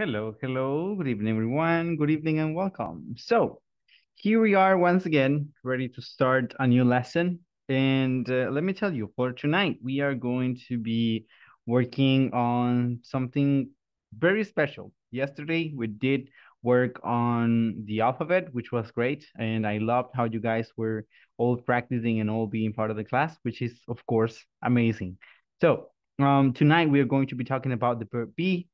Hello, hello, good evening, everyone. Good evening and welcome. So here we are once again, ready to start a new lesson. And uh, let me tell you, for tonight, we are going to be working on something very special. Yesterday, we did work on the alphabet, which was great. And I loved how you guys were all practicing and all being part of the class, which is, of course, amazing. So um, tonight, we are going to be talking about the verb B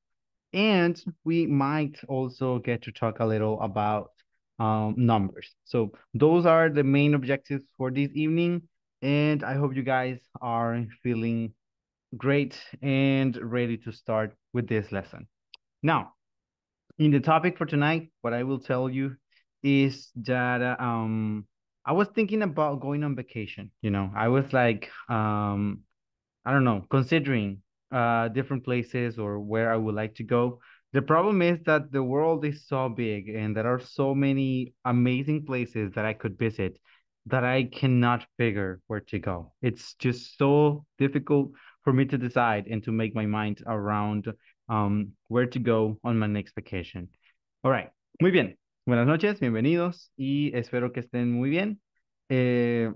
and we might also get to talk a little about um, numbers. So those are the main objectives for this evening. And I hope you guys are feeling great and ready to start with this lesson. Now, in the topic for tonight, what I will tell you is that um, I was thinking about going on vacation. You know, I was like, um, I don't know, considering uh, different places or where I would like to go. The problem is that the world is so big and there are so many amazing places that I could visit that I cannot figure where to go. It's just so difficult for me to decide and to make my mind around um, where to go on my next vacation. All right, muy bien. Buenas noches, bienvenidos y espero que estén muy bien. Eh,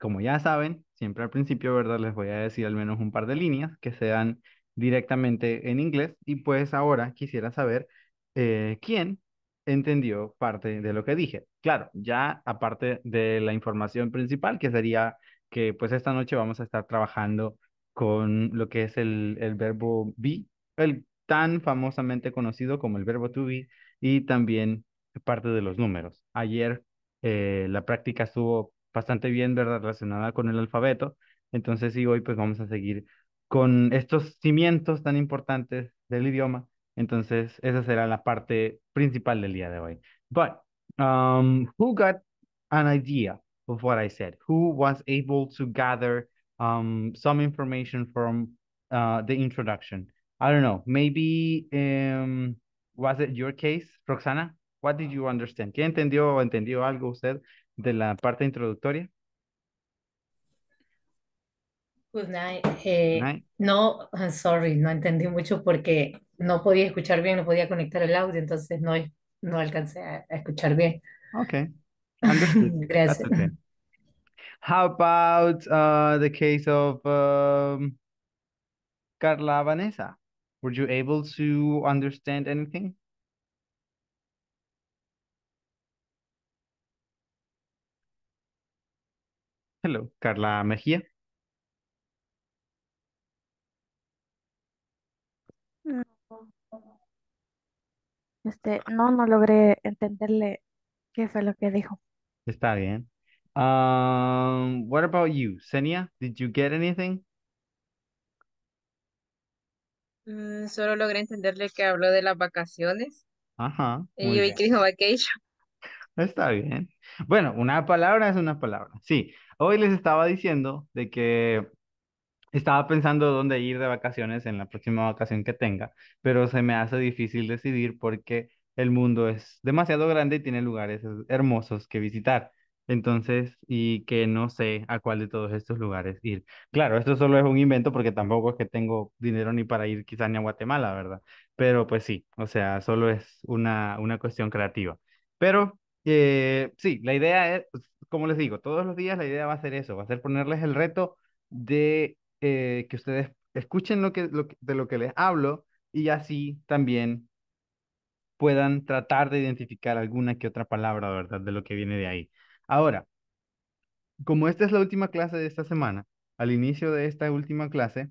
como ya saben, siempre al principio, ¿verdad? Les voy a decir al menos un par de líneas que sean directamente en inglés y pues ahora quisiera saber eh, quién entendió parte de lo que dije. Claro, ya aparte de la información principal, que sería que pues esta noche vamos a estar trabajando con lo que es el, verbo be, el tan famosamente conocido como el verbo to be y también parte de los números. Ayer eh, la práctica estuvo bastante bien ¿verdad? relacionada con el alfabeto. Entonces, sí, hoy pues vamos a seguir con estos cimientos tan importantes del idioma. Entonces, esa será la parte principal del día de hoy. But, um, who got an idea of what I said? Who was able to gather um, some information from uh, the introduction? I don't know. Maybe, em, was it your case, Roxana? What did ah. you understand? ¿Qué entendió o entendió algo usted de la parte introductoria? Good pues, night. Eh, no, I'm ah, sorry, no entendí mucho porque no podía escuchar bien, no podía conectar el audio, entonces no, no alcancé a, escuchar bien. Okay. Gracias. How about uh, the case of um, Carla Vanessa? Were you able to understand anything? Hello, Carla Mejía. Mm, este, no, no logré entenderle qué fue lo que dijo. Está bien. ¿Qué um, what about you, Xenia? Did you get anything? Mm, solo logré entenderle que habló de las vacaciones. Ajá, Y yo dijo vacation. Está bien. Bueno, una palabra es una palabra. Sí. Hoy les estaba diciendo de que estaba pensando dónde ir de vacaciones en la próxima vacación que tenga, pero se me hace difícil decidir porque el mundo es demasiado grande y tiene lugares hermosos que visitar. Entonces, y que no sé a cuál de todos estos lugares ir. Claro, esto solo es un invento porque tampoco es que tengo dinero ni para ir quizá ni a Guatemala, ¿verdad? Pero pues sí, o sea, solo es una, una cuestión creativa. Pero sí, la idea es, pues, como les digo, todos los días la idea va a ser eso, va a ser ponerles el reto de eh, que ustedes escuchen lo que, de lo que les hablo y así también puedan tratar de identificar alguna que otra palabra, ¿verdad? De lo que viene de ahí. Ahora, como esta es la última clase de esta semana, al inicio de esta última clase,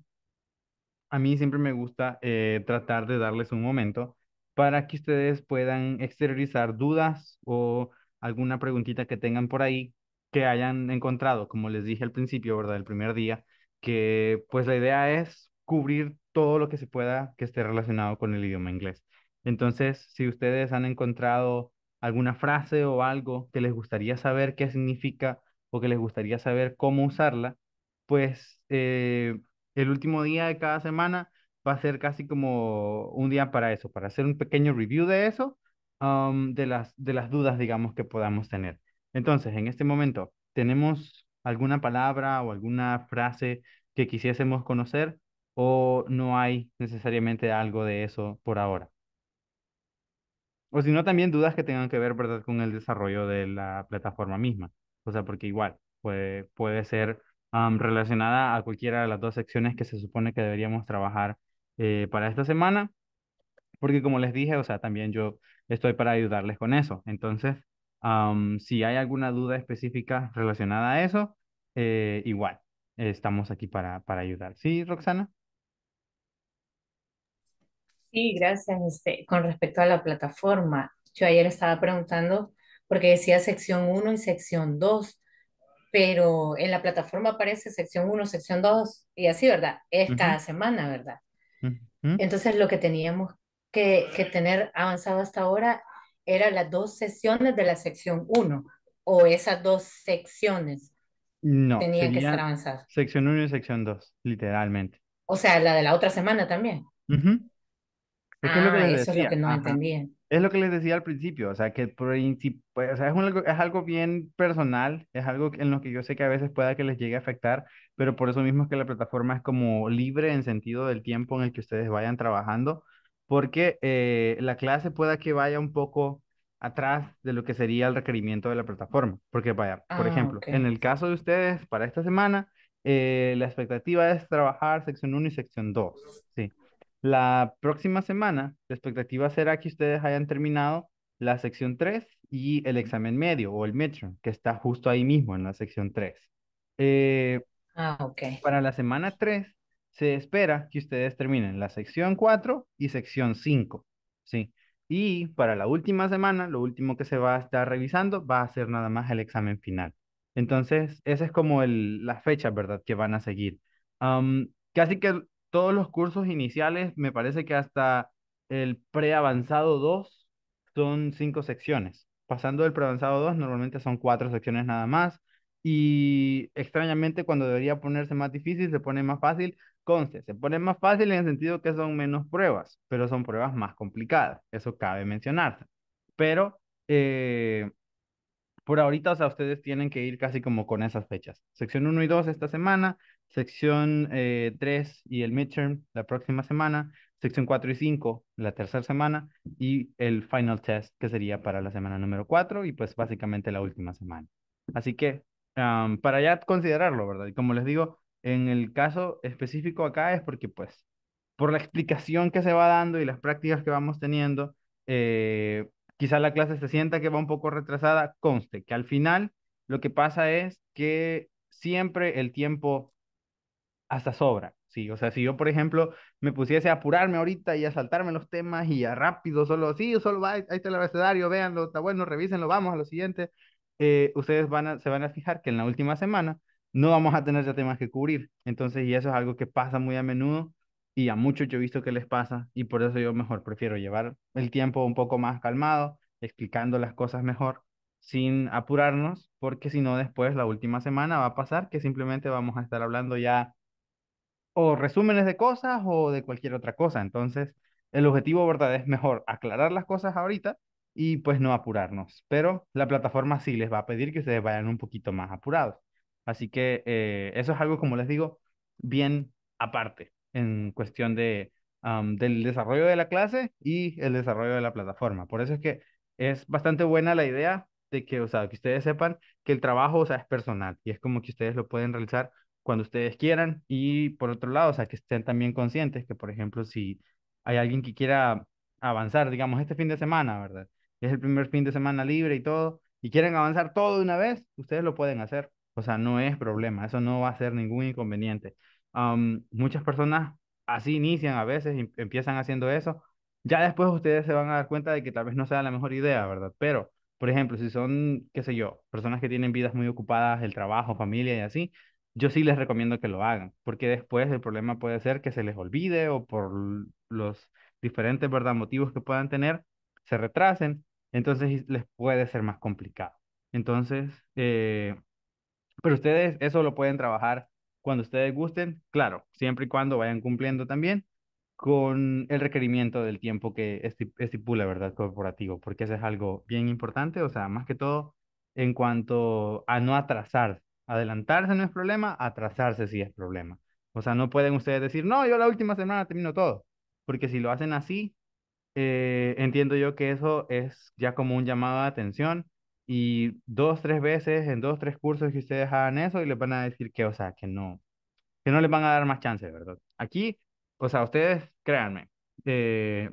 a mí siempre me gusta eh, tratar de darles un momento para que ustedes puedan exteriorizar dudas o alguna preguntita que tengan por ahí que hayan encontrado, como les dije al principio, ¿verdad? El primer día, que pues la idea es cubrir todo lo que se pueda que esté relacionado con el idioma inglés. Entonces, si ustedes han encontrado alguna frase o algo que les gustaría saber qué significa o que les gustaría saber cómo usarla, pues eh, el último día de cada semana va a ser casi como un día para eso, para hacer un pequeño review de eso, um, de, las, de las dudas, digamos, que podamos tener. Entonces, en este momento, ¿tenemos alguna palabra o alguna frase que quisiésemos conocer o no hay necesariamente algo de eso por ahora? O si no, también dudas que tengan que ver, ¿verdad?, con el desarrollo de la plataforma misma. O sea, porque igual puede, puede ser um, relacionada a cualquiera de las dos secciones que se supone que deberíamos trabajar eh, para esta semana, porque como les dije, o sea, también yo estoy para ayudarles con eso. Entonces, si hay alguna duda específica relacionada a eso, eh, igual, estamos aquí para, para ayudar. ¿Sí, Roxana? Sí, gracias. Este, con respecto a la plataforma, yo ayer estaba preguntando porque decía sección 1 y sección 2, pero en la plataforma aparece sección 1, sección 2 y así, ¿verdad? Es cada semana, ¿verdad? Entonces lo que teníamos que, tener avanzado hasta ahora era las dos sesiones de la sección 1 o esas dos secciones. No, tenían que estar avanzadas. Sección 1 y sección 2, literalmente. O sea, la de la otra semana también. Ah, eso es lo que no entendía. Es lo que les decía al principio, o sea, que pues, o sea, es, es algo bien personal, es algo en lo que yo sé que a veces pueda que les llegue a afectar, pero por eso mismo es que la plataforma es como libre en sentido del tiempo en el que ustedes vayan trabajando, porque eh, la clase pueda que vaya un poco atrás de lo que sería el requerimiento de la plataforma, porque vaya, por ah, ejemplo, en el caso de ustedes, para esta semana, eh, la expectativa es trabajar sección 1 y sección 2, ¿sí? La próxima semana, la expectativa será que ustedes hayan terminado la sección 3 y el examen medio o el metro que está justo ahí mismo en la sección 3. Eh, ah, para la semana 3, se espera que ustedes terminen la sección 4 y sección 5. Sí. Y para la última semana, lo último que se va a estar revisando va a ser nada más el examen final. Entonces, esa es como la fecha, ¿verdad?, que van a seguir. casi que todos los cursos iniciales, me parece que hasta el preavanzado 2 son cinco secciones. Pasando del preavanzado 2, normalmente son cuatro secciones nada más. Y extrañamente, cuando debería ponerse más difícil, se pone más fácil. Conste, se pone más fácil en el sentido que son menos pruebas, pero son pruebas más complicadas. Eso cabe mencionar. Pero eh, por ahorita, o sea, ustedes tienen que ir casi como con esas fechas. Sección 1 y 2 esta semana, sección 3 eh, y el midterm la próxima semana, sección 4 y 5 la tercera semana y el final test que sería para la semana número 4 y pues básicamente la última semana. Así que para ya considerarlo, ¿verdad? Y como les digo, en el caso específico acá es porque pues por la explicación que se va dando y las prácticas que vamos teniendo, eh, quizá la clase se sienta que va un poco retrasada, conste que al final lo que pasa es que siempre el tiempo hasta sobra, sí. O sea, si yo, por ejemplo, me pusiese a apurarme ahorita y a saltarme los temas y a rápido, solo, sí, solo va, ahí está el abecedario, véanlo, está bueno, revísenlo, vamos a lo siguiente. Eh, ustedes van a, se van a fijar que en la última semana no vamos a tener ya temas que cubrir. Entonces, y eso es algo que pasa muy a menudo y a muchos yo he visto que les pasa y por eso yo mejor prefiero llevar el tiempo un poco más calmado, explicando las cosas mejor sin apurarnos, porque si no después la última semana va a pasar que simplemente vamos a estar hablando ya o resúmenes de cosas o de cualquier otra cosa. Entonces, el objetivo, ¿verdad? Es mejor aclarar las cosas ahorita y pues no apurarnos. Pero la plataforma sí les va a pedir que ustedes vayan un poquito más apurados. Así que eh, eso es algo, como les digo, bien aparte en cuestión de, del desarrollo de la clase y el desarrollo de la plataforma. Por eso es que es bastante buena la idea de que, o sea, que ustedes sepan que el trabajo, o sea, es personal y es como que ustedes lo pueden realizar cuando ustedes quieran y por otro lado, o sea, que estén también conscientes que, por ejemplo, si hay alguien que quiera avanzar, digamos, este fin de semana, ¿verdad? Es el primer fin de semana libre y todo, y quieren avanzar todo de una vez, ustedes lo pueden hacer. O sea, no es problema, eso no va a ser ningún inconveniente. muchas personas así inician a veces, y em, empiezan haciendo eso. Ya después ustedes se van a dar cuenta de que tal vez no sea la mejor idea, ¿verdad? Pero, por ejemplo, si son, qué sé yo, personas que tienen vidas muy ocupadas, el trabajo, familia y así, yo sí les recomiendo que lo hagan, porque después el problema puede ser que se les olvide o por los diferentes ¿verdad? motivos que puedan tener, se retrasen, entonces les puede ser más complicado. Entonces, eh, pero ustedes eso lo pueden trabajar cuando ustedes gusten, claro, siempre y cuando vayan cumpliendo también con el requerimiento del tiempo que estipula, ¿verdad? Corporativo, porque eso es algo bien importante, o sea, más que todo en cuanto a no atrasar Adelantarse no es problema, atrasarse sí es problema. O sea, no pueden ustedes decir, no, yo la última semana termino todo, porque si lo hacen así, eh, entiendo yo que eso es ya como un llamado de atención y dos, tres veces en dos, tres cursos que ustedes hagan eso y les van a decir que, o sea, que no, que no les van a dar más chance, ¿verdad? Aquí, o sea, ustedes, créanme, eh,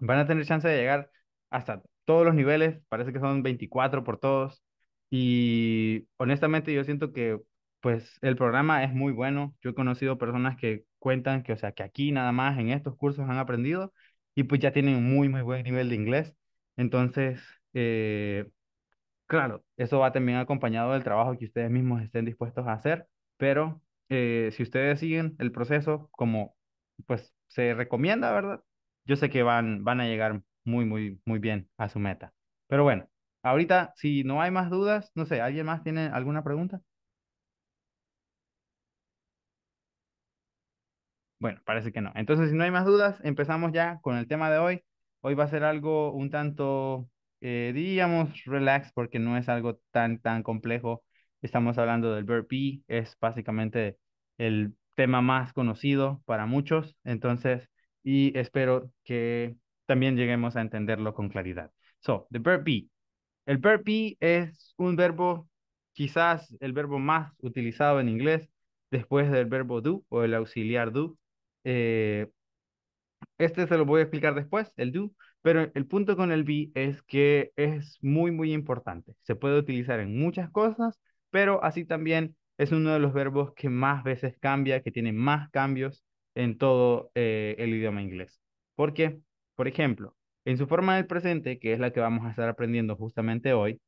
van a tener chance de llegar hasta todos los niveles, parece que son 24 por todos, y honestamente yo siento que pues el programa es muy bueno. Yo he conocido personas que cuentan que, o sea, que aquí nada más en estos cursos han aprendido y pues ya tienen un muy, muy buen nivel de inglés. Entonces, eh, claro, eso va también acompañado del trabajo que ustedes mismos estén dispuestos a hacer, pero eh, si ustedes siguen el proceso como pues se recomienda, ¿verdad? Yo sé que van, van a llegar muy, muy, muy bien a su meta. Pero bueno, Ahorita, si no hay más dudas, no sé, ¿alguien más tiene alguna pregunta? Bueno, parece que no. Entonces, si no hay más dudas, empezamos ya con el tema de hoy. Hoy va a ser algo un tanto, eh, digamos, relax, porque no es algo tan, tan complejo. Estamos hablando del burpee, es básicamente el tema más conocido para muchos. Entonces, y espero que también lleguemos a entenderlo con claridad. So, the burpee. El verb be es un verbo, quizás el verbo más utilizado en inglés después del verbo do o el auxiliar do. Eh, este se lo voy a explicar después, el do, pero el punto con el be es que es muy, muy importante. Se puede utilizar en muchas cosas, pero así también es uno de los verbos que más veces cambia, que tiene más cambios en todo eh, el idioma inglés. Porque, por ejemplo, en su forma del presente, que es la que vamos a estar aprendiendo justamente hoy,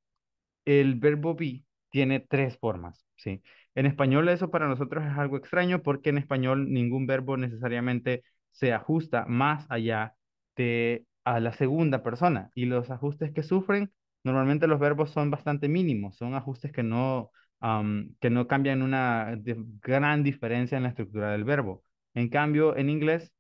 el verbo be tiene tres formas, ¿sí? En español eso para nosotros es algo extraño porque en español ningún verbo necesariamente se ajusta más allá de a la segunda persona y los ajustes que sufren, normalmente los verbos son bastante mínimos, son ajustes que no, que no cambian una gran diferencia en la estructura del verbo. En cambio, en inglés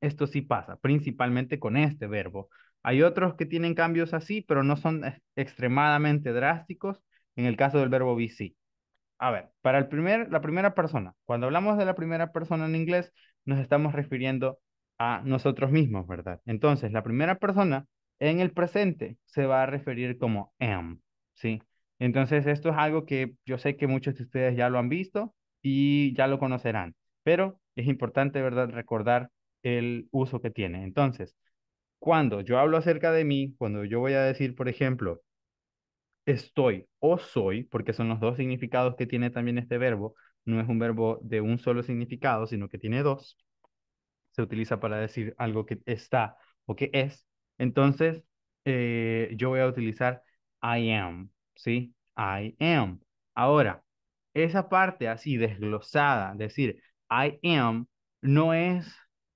esto sí pasa, principalmente con este verbo. Hay otros que tienen cambios así, pero no son extremadamente drásticos en el caso del verbo be A ver, para el primer, la primera persona, cuando hablamos de la primera persona en inglés, nos estamos refiriendo a nosotros mismos, ¿verdad? Entonces, la primera persona en el presente se va a referir como am, ¿sí? Entonces, esto es algo que yo sé que muchos de ustedes ya lo han visto y ya lo conocerán, pero es importante, ¿verdad?, recordar el uso que tiene. Entonces, cuando yo hablo acerca de mí, cuando yo voy a decir, por ejemplo, estoy o soy, porque son los dos significados que tiene también este verbo, no es un verbo de un solo significado, sino que tiene dos, se utiliza para decir algo que está o que es, entonces eh, yo voy a utilizar I am, ¿sí? I am. Ahora, esa parte así desglosada, decir I am, no es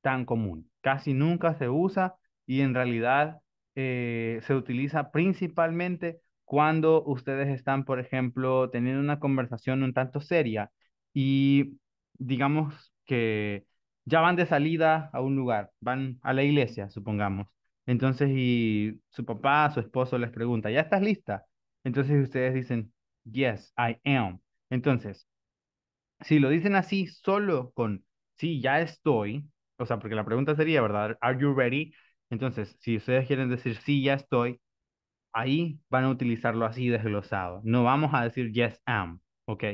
tan común. Casi nunca se usa y en realidad eh, se utiliza principalmente cuando ustedes están, por ejemplo, teniendo una conversación un tanto seria y digamos que ya van de salida a un lugar, van a la iglesia, supongamos. Entonces, y su papá, su esposo les pregunta, ¿ya estás lista? Entonces ustedes dicen, yes, I am. Entonces, si lo dicen así, solo con, sí, ya estoy, o sea, porque la pregunta sería, ¿verdad? ¿Are you ready? Entonces, si ustedes quieren decir sí, ya estoy, ahí van a utilizarlo así desglosado. No vamos a decir yes, am, ¿ok?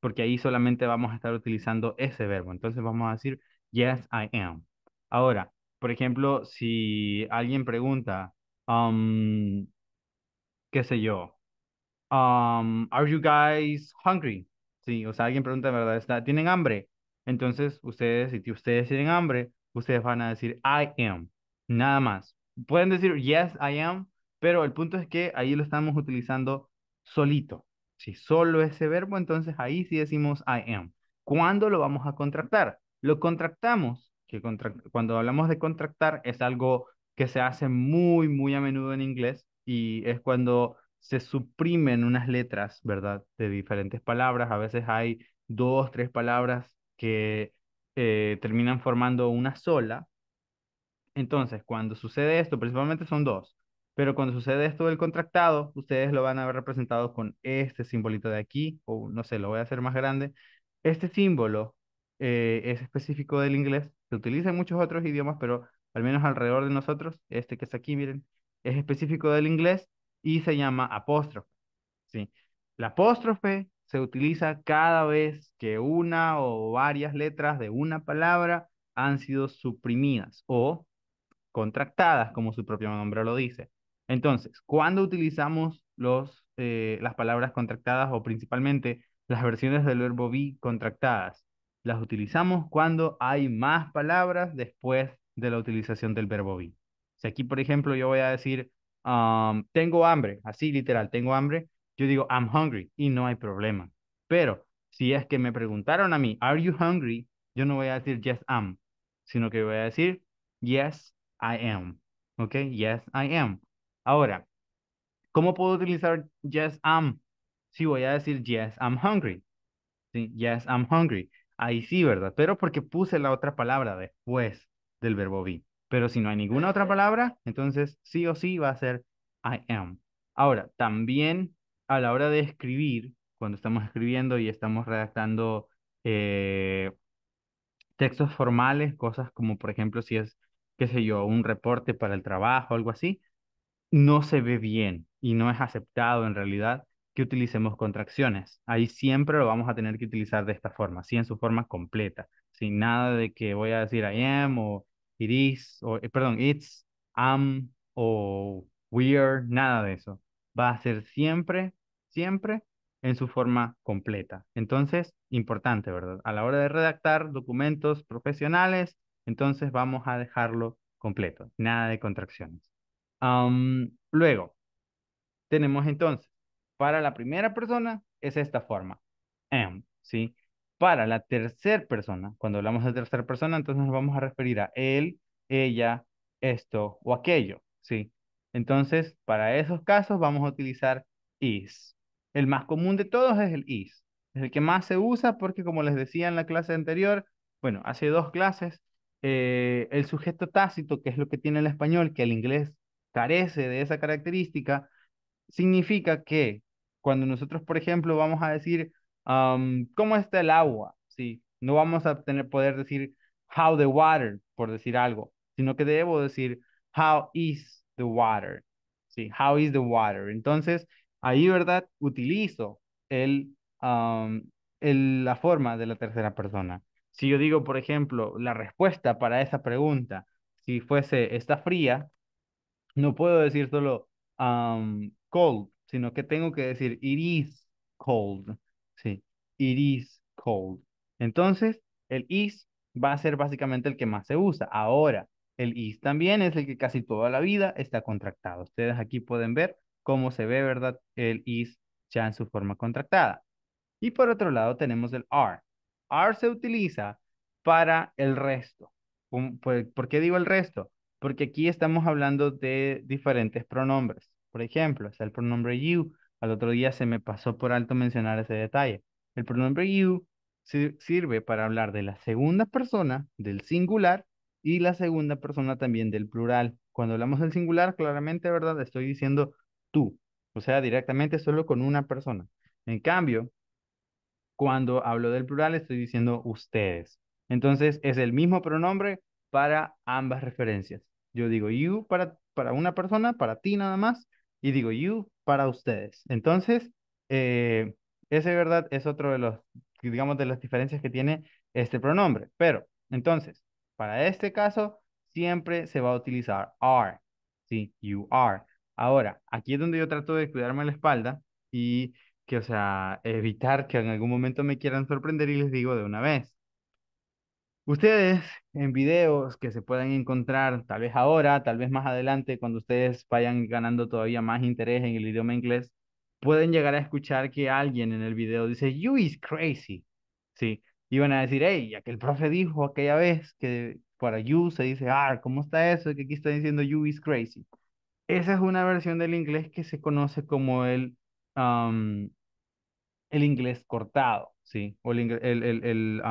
Porque ahí solamente vamos a estar utilizando ese verbo. Entonces vamos a decir yes, I am. Ahora, por ejemplo, si alguien pregunta, um, qué sé yo, um, ¿Are you guys hungry? Sí, o sea, alguien pregunta, ¿verdad? ¿Tienen hambre? Entonces, ustedes, si ustedes tienen hambre, ustedes van a decir I am, nada más. Pueden decir yes, I am, pero el punto es que ahí lo estamos utilizando solito. Si solo ese verbo, entonces ahí sí decimos I am. ¿Cuándo lo vamos a contractar? Lo contractamos, que cuando hablamos de contractar es algo que se hace muy, muy a menudo en inglés y es cuando se suprimen unas letras, ¿verdad? De diferentes palabras. A veces hay dos, tres palabras que eh, terminan formando una sola. Entonces, cuando sucede esto, principalmente son dos, pero cuando sucede esto del contractado, ustedes lo van a ver representado con este simbolito de aquí, o no sé, lo voy a hacer más grande. Este símbolo eh, es específico del inglés, se utiliza en muchos otros idiomas, pero al menos alrededor de nosotros, este que está aquí, miren, es específico del inglés y se llama apóstrofe. ¿sí? La apóstrofe se utiliza cada vez que una o varias letras de una palabra han sido suprimidas o contractadas, como su propio nombre lo dice. Entonces, ¿cuándo utilizamos los, eh, las palabras contractadas o principalmente las versiones del verbo be contractadas? Las utilizamos cuando hay más palabras después de la utilización del verbo be. Si aquí, por ejemplo, yo voy a decir, tengo hambre, así literal, tengo hambre, yo digo, I'm hungry y no hay problema. Pero si es que me preguntaron a mí, ¿Are you hungry? Yo no voy a decir yes, am, sino que voy a decir yes, I am. ¿Ok? Yes, I am. Ahora, ¿cómo puedo utilizar yes, am? Si voy a decir yes, I'm hungry. ¿Sí? Yes, I'm hungry. Ahí sí, ¿verdad? Pero porque puse la otra palabra después del verbo be. Pero si no hay ninguna otra palabra, entonces sí o sí va a ser I am. Ahora, también a la hora de escribir, cuando estamos escribiendo y estamos redactando eh, textos formales, cosas como por ejemplo si es, qué sé yo, un reporte para el trabajo, algo así, no se ve bien y no es aceptado en realidad que utilicemos contracciones. Ahí siempre lo vamos a tener que utilizar de esta forma, sí en su forma completa, sin nada de que voy a decir I am o it is, o, eh, perdón, it's, am o we are, nada de eso va a ser siempre, siempre en su forma completa. Entonces, importante, ¿verdad? A la hora de redactar documentos profesionales, entonces vamos a dejarlo completo, nada de contracciones. luego, tenemos entonces, para la primera persona es esta forma, am, ¿sí? Para la tercera persona, cuando hablamos de tercera persona, entonces nos vamos a referir a él, ella, esto o aquello, ¿sí? Entonces, para esos casos vamos a utilizar is. El más común de todos es el is. Es el que más se usa porque, como les decía en la clase anterior, bueno, hace dos clases, eh, el sujeto tácito, que es lo que tiene el español, que el inglés carece de esa característica, significa que cuando nosotros, por ejemplo, vamos a decir, um, ¿cómo está el agua? ¿Sí? No vamos a poder decir, how the water, por decir algo, sino que debo decir, how is the water. ¿Sí? How is the water? Entonces, ahí, ¿verdad? Utilizo el, la forma de la tercera persona. Si yo digo, por ejemplo, la respuesta para esa pregunta, si fuese está fría, no puedo decir solo cold, sino que tengo que decir it is cold. Sí, it is cold. Entonces, el is va a ser básicamente el que más se usa. Ahora, el is también es el que casi toda la vida está contractado. Ustedes aquí pueden ver cómo se ve, ¿verdad? El is ya en su forma contractada. Y por otro lado tenemos el are. Are se utiliza para el resto. Um, pues, ¿Por qué digo el resto? Porque aquí estamos hablando de diferentes pronombres. Por ejemplo, está el pronombre you. Al otro día se me pasó por alto mencionar ese detalle. El pronombre you sirve para hablar de la segunda persona del singular y la segunda persona también del plural. Cuando hablamos del singular, claramente, ¿verdad? Estoy diciendo tú, o sea, directamente solo con una persona. En cambio, cuando hablo del plural, estoy diciendo ustedes. Entonces, es el mismo pronombre para ambas referencias. Yo digo you para, para una persona, para ti nada más, y digo you para ustedes. Entonces, eh, ese, ¿verdad? Es otro de los, digamos, de las diferencias que tiene este pronombre. Pero, entonces, para este caso, siempre se va a utilizar are. Sí, you are. Ahora, aquí es donde yo trato de cuidarme la espalda y que, o sea, evitar que en algún momento me quieran sorprender y les digo de una vez. Ustedes en videos que se puedan encontrar, tal vez ahora, tal vez más adelante, cuando ustedes vayan ganando todavía más interés en el idioma inglés, pueden llegar a escuchar que alguien en el video dice, you is crazy. Sí, iban a decir, hey, ya que el profe dijo aquella vez que para you se dice ah, ¿cómo está eso? Que aquí está diciendo you is crazy. Esa es una versión del inglés que se conoce como el, el inglés cortado, ¿sí? O el, el, el,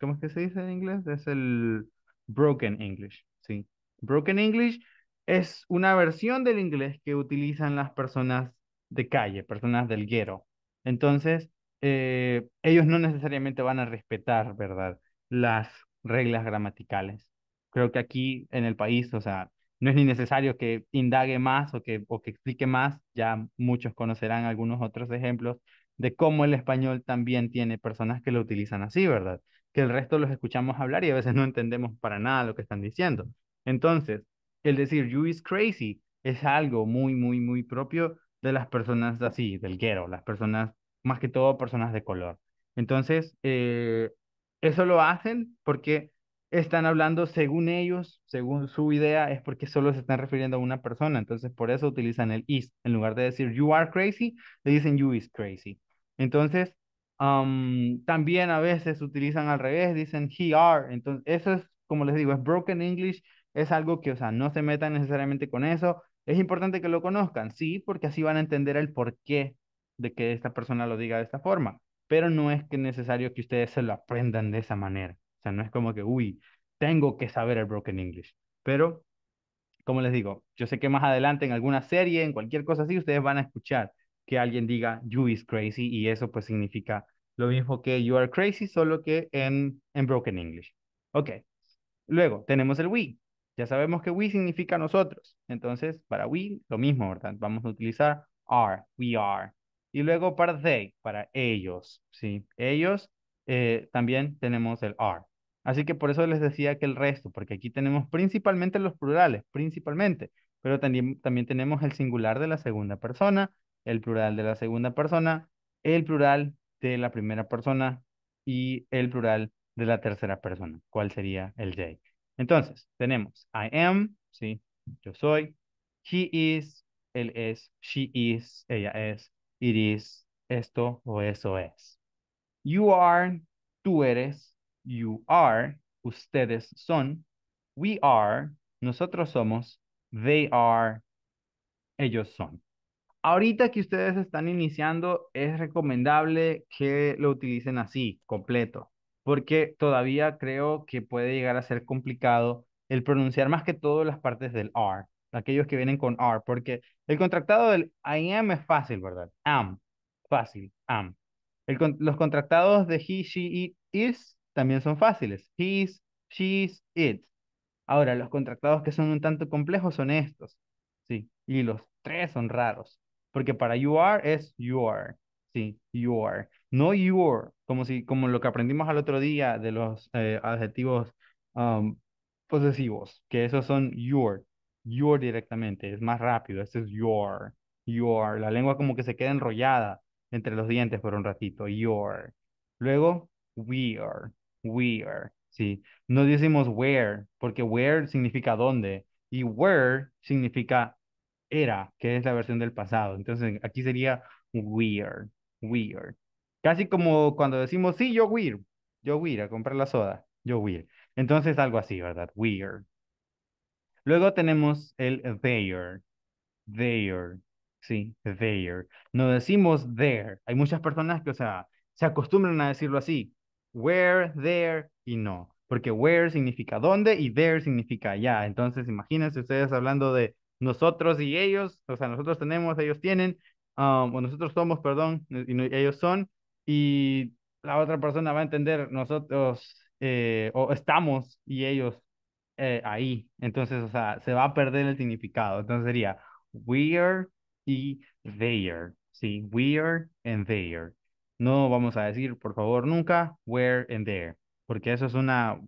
¿cómo es que se dice en inglés? Es el broken English, ¿sí? Broken English es una versión del inglés que utilizan las personas de calle, personas del guero. Entonces, eh, ellos no necesariamente van a respetar, ¿verdad? Las reglas gramaticales. Creo que aquí en el país, o sea, no es ni necesario que indague más o que, o que explique más, ya muchos conocerán algunos otros ejemplos de cómo el español también tiene personas que lo utilizan así, ¿verdad? Que el resto los escuchamos hablar y a veces no entendemos para nada lo que están diciendo. Entonces, el decir you is crazy es algo muy, muy, muy propio de las personas así, del guero, las personas más que todo personas de color. Entonces, eh, eso lo hacen porque están hablando según ellos, según su idea, es porque solo se están refiriendo a una persona. Entonces, por eso utilizan el is. En lugar de decir you are crazy, le dicen you is crazy. Entonces, también a veces utilizan al revés, dicen he are. Entonces, eso es, como les digo, es broken English. Es algo que, o sea, no se metan necesariamente con eso. Es importante que lo conozcan, sí, porque así van a entender el por qué de que esta persona lo diga de esta forma, pero no es que necesario que ustedes se lo aprendan de esa manera. O sea, no es como que, uy, tengo que saber el broken English, pero como les digo, yo sé que más adelante en alguna serie, en cualquier cosa así, ustedes van a escuchar que alguien diga you is crazy y eso pues significa lo mismo que you are crazy, solo que en, en broken English. Ok, luego tenemos el we. Ya sabemos que we significa nosotros. Entonces, para we, lo mismo, Vamos a utilizar are, we are. Y luego para they, para ellos, ¿sí? Ellos, eh, también tenemos el are. Así que por eso les decía que el resto, porque aquí tenemos principalmente los plurales, principalmente, pero también, también tenemos el singular de la segunda persona, el plural de la segunda persona, el plural de la primera persona y el plural de la tercera persona. ¿Cuál sería el they? Entonces, tenemos I am, ¿sí? Yo soy, he is, él es, she is, ella es, It is, esto o eso es. You are, tú eres. You are, ustedes son. We are, nosotros somos. They are, ellos son. Ahorita que ustedes están iniciando, es recomendable que lo utilicen así, completo, porque todavía creo que puede llegar a ser complicado el pronunciar más que todo las partes del are aquellos que vienen con are, porque el contractado del I am es fácil, ¿verdad? Am, fácil, am. los contractados de he, she, it, is también son fáciles. He's, she's, it. Ahora, los contractados que son un tanto complejos son estos. Sí, y los tres son raros. Porque para you are es you are. Sí, you are. No your, como, si, como lo que aprendimos al otro día de los eh, adjetivos posesivos, que esos son your your directamente, es más rápido, este es your, your, la lengua como que se queda enrollada entre los dientes por un ratito, your. Luego, we are, we are, sí. No decimos where, porque where significa dónde, y where significa era, que es la versión del pasado. Entonces, aquí sería weird, are. Casi como cuando decimos, sí, yo we're, yo we're a comprar la soda, yo we're. Entonces, algo así, ¿verdad? Weird. Luego tenemos el there. There. Sí, there. No decimos there. Hay muchas personas que, o sea, se acostumbran a decirlo así. Where, there y no. Porque where significa dónde y there significa allá. Entonces, imagínense ustedes hablando de nosotros y ellos. O sea, nosotros tenemos, ellos tienen. Um, o nosotros somos, perdón, eh, y ellos son. Y la otra persona va a entender nosotros eh, o estamos y ellos eh, ahí. Entonces, o sea, se va a perder el significado. Entonces sería we're y there. Sí, we're and there. No vamos a decir, por favor, nunca where and there, porque eso es una,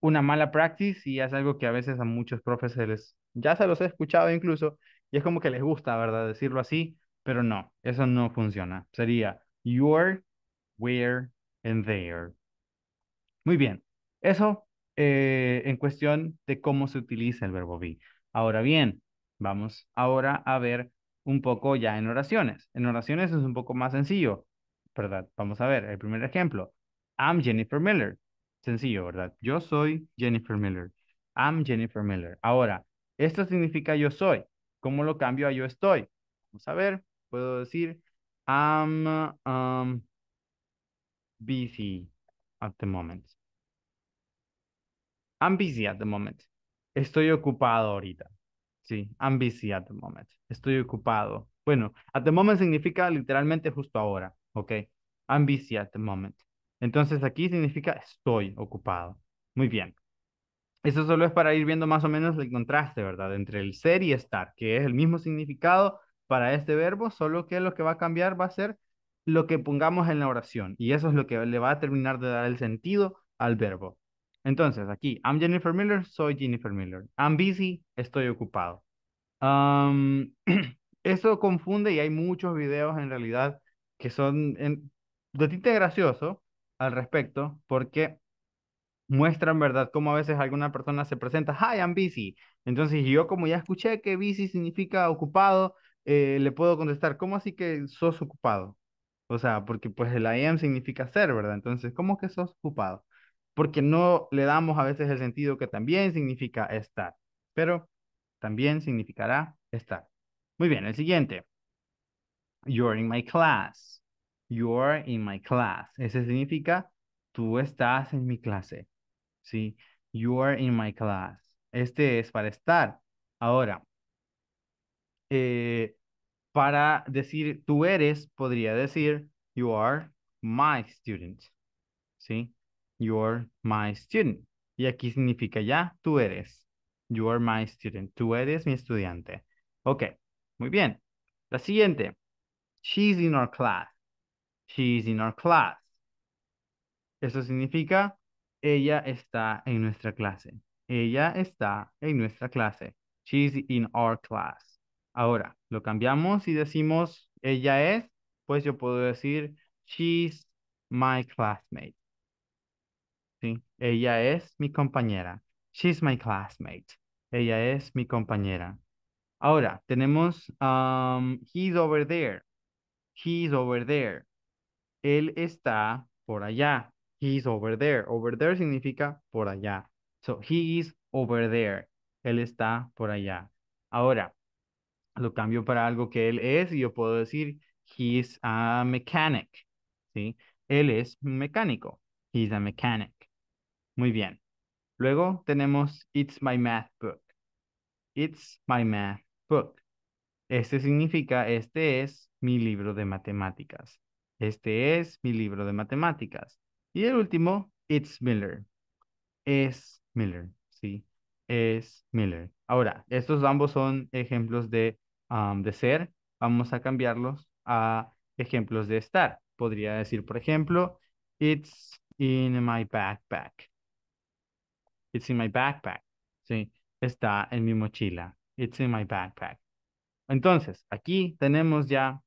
una mala practice y es algo que a veces a muchos profesores, ya se los he escuchado incluso, y es como que les gusta, ¿verdad? Decirlo así, pero no, eso no funciona. Sería your, where and there. Muy bien, eso eh, en cuestión de cómo se utiliza el verbo be. Ahora bien, vamos ahora a ver un poco ya en oraciones. En oraciones es un poco más sencillo, ¿verdad? Vamos a ver el primer ejemplo. I'm Jennifer Miller. Sencillo, ¿verdad? Yo soy Jennifer Miller. I'm Jennifer Miller. Ahora, esto significa yo soy. ¿Cómo lo cambio a yo estoy? Vamos a ver. Puedo decir I'm um, busy at the moment. I'm busy at the moment. Estoy ocupado ahorita. Sí, I'm busy at the moment. Estoy ocupado. Bueno, at the moment significa literalmente justo ahora, ¿ok? I'm busy at the moment. Entonces aquí significa estoy ocupado. Muy bien. Eso solo es para ir viendo más o menos el contraste, ¿verdad? Entre el ser y estar, que es el mismo significado para este verbo, solo que lo que va a cambiar va a ser lo que pongamos en la oración. Y eso es lo que le va a terminar de dar el sentido al verbo. Entonces, aquí, I'm Jennifer Miller, soy Jennifer Miller. I'm busy, estoy ocupado. eso confunde y hay muchos videos en realidad que son de tinte gracioso al respecto porque muestran, ¿verdad?, cómo a veces alguna persona se presenta, hi, I'm busy. Entonces yo como ya escuché que busy significa ocupado, eh, le puedo contestar, ¿cómo así que sos ocupado? O sea, porque pues el I am significa ser, ¿verdad? Entonces, ¿cómo que sos ocupado? porque no le damos a veces el sentido que también significa estar, pero también significará estar. Muy bien, el siguiente. You're in my class. You're in my class. Ese significa tú estás en mi clase. Sí, you're in my class. Este es para estar. Ahora, eh, para decir tú eres, podría decir you are my student. ¿Sí? You're my student. Y aquí significa ya, tú eres. You are my student. Tú eres mi estudiante. Ok, muy bien. La siguiente. She's in our class. She's in our class. Eso significa, ella está en nuestra clase. Ella está en nuestra clase. She's in our class. Ahora, lo cambiamos y decimos, ella es, pues yo puedo decir, she's my classmate. ¿sí? Ella es mi compañera. She's my classmate. Ella es mi compañera. Ahora, tenemos um, he's over there. He's over there. Él está por allá. He's over there. Over there significa por allá. So, he is over there. Él está por allá. Ahora, lo cambio para algo que él es y yo puedo decir he's a mechanic. ¿sí? Él es un mecánico. He's a mechanic. Muy bien. Luego tenemos It's my math book. It's my math book. Este significa, este es mi libro de matemáticas. Este es mi libro de matemáticas. Y el último, It's Miller. Es Miller, ¿sí? Es Miller. Ahora, estos ambos son ejemplos de, de ser. Vamos a cambiarlos a ejemplos de estar. Podría decir, por ejemplo, It's in my backpack. It's in my backpack. ¿sí? Está en mi mochila. It's in my backpack. Entonces, aquí tenemos ya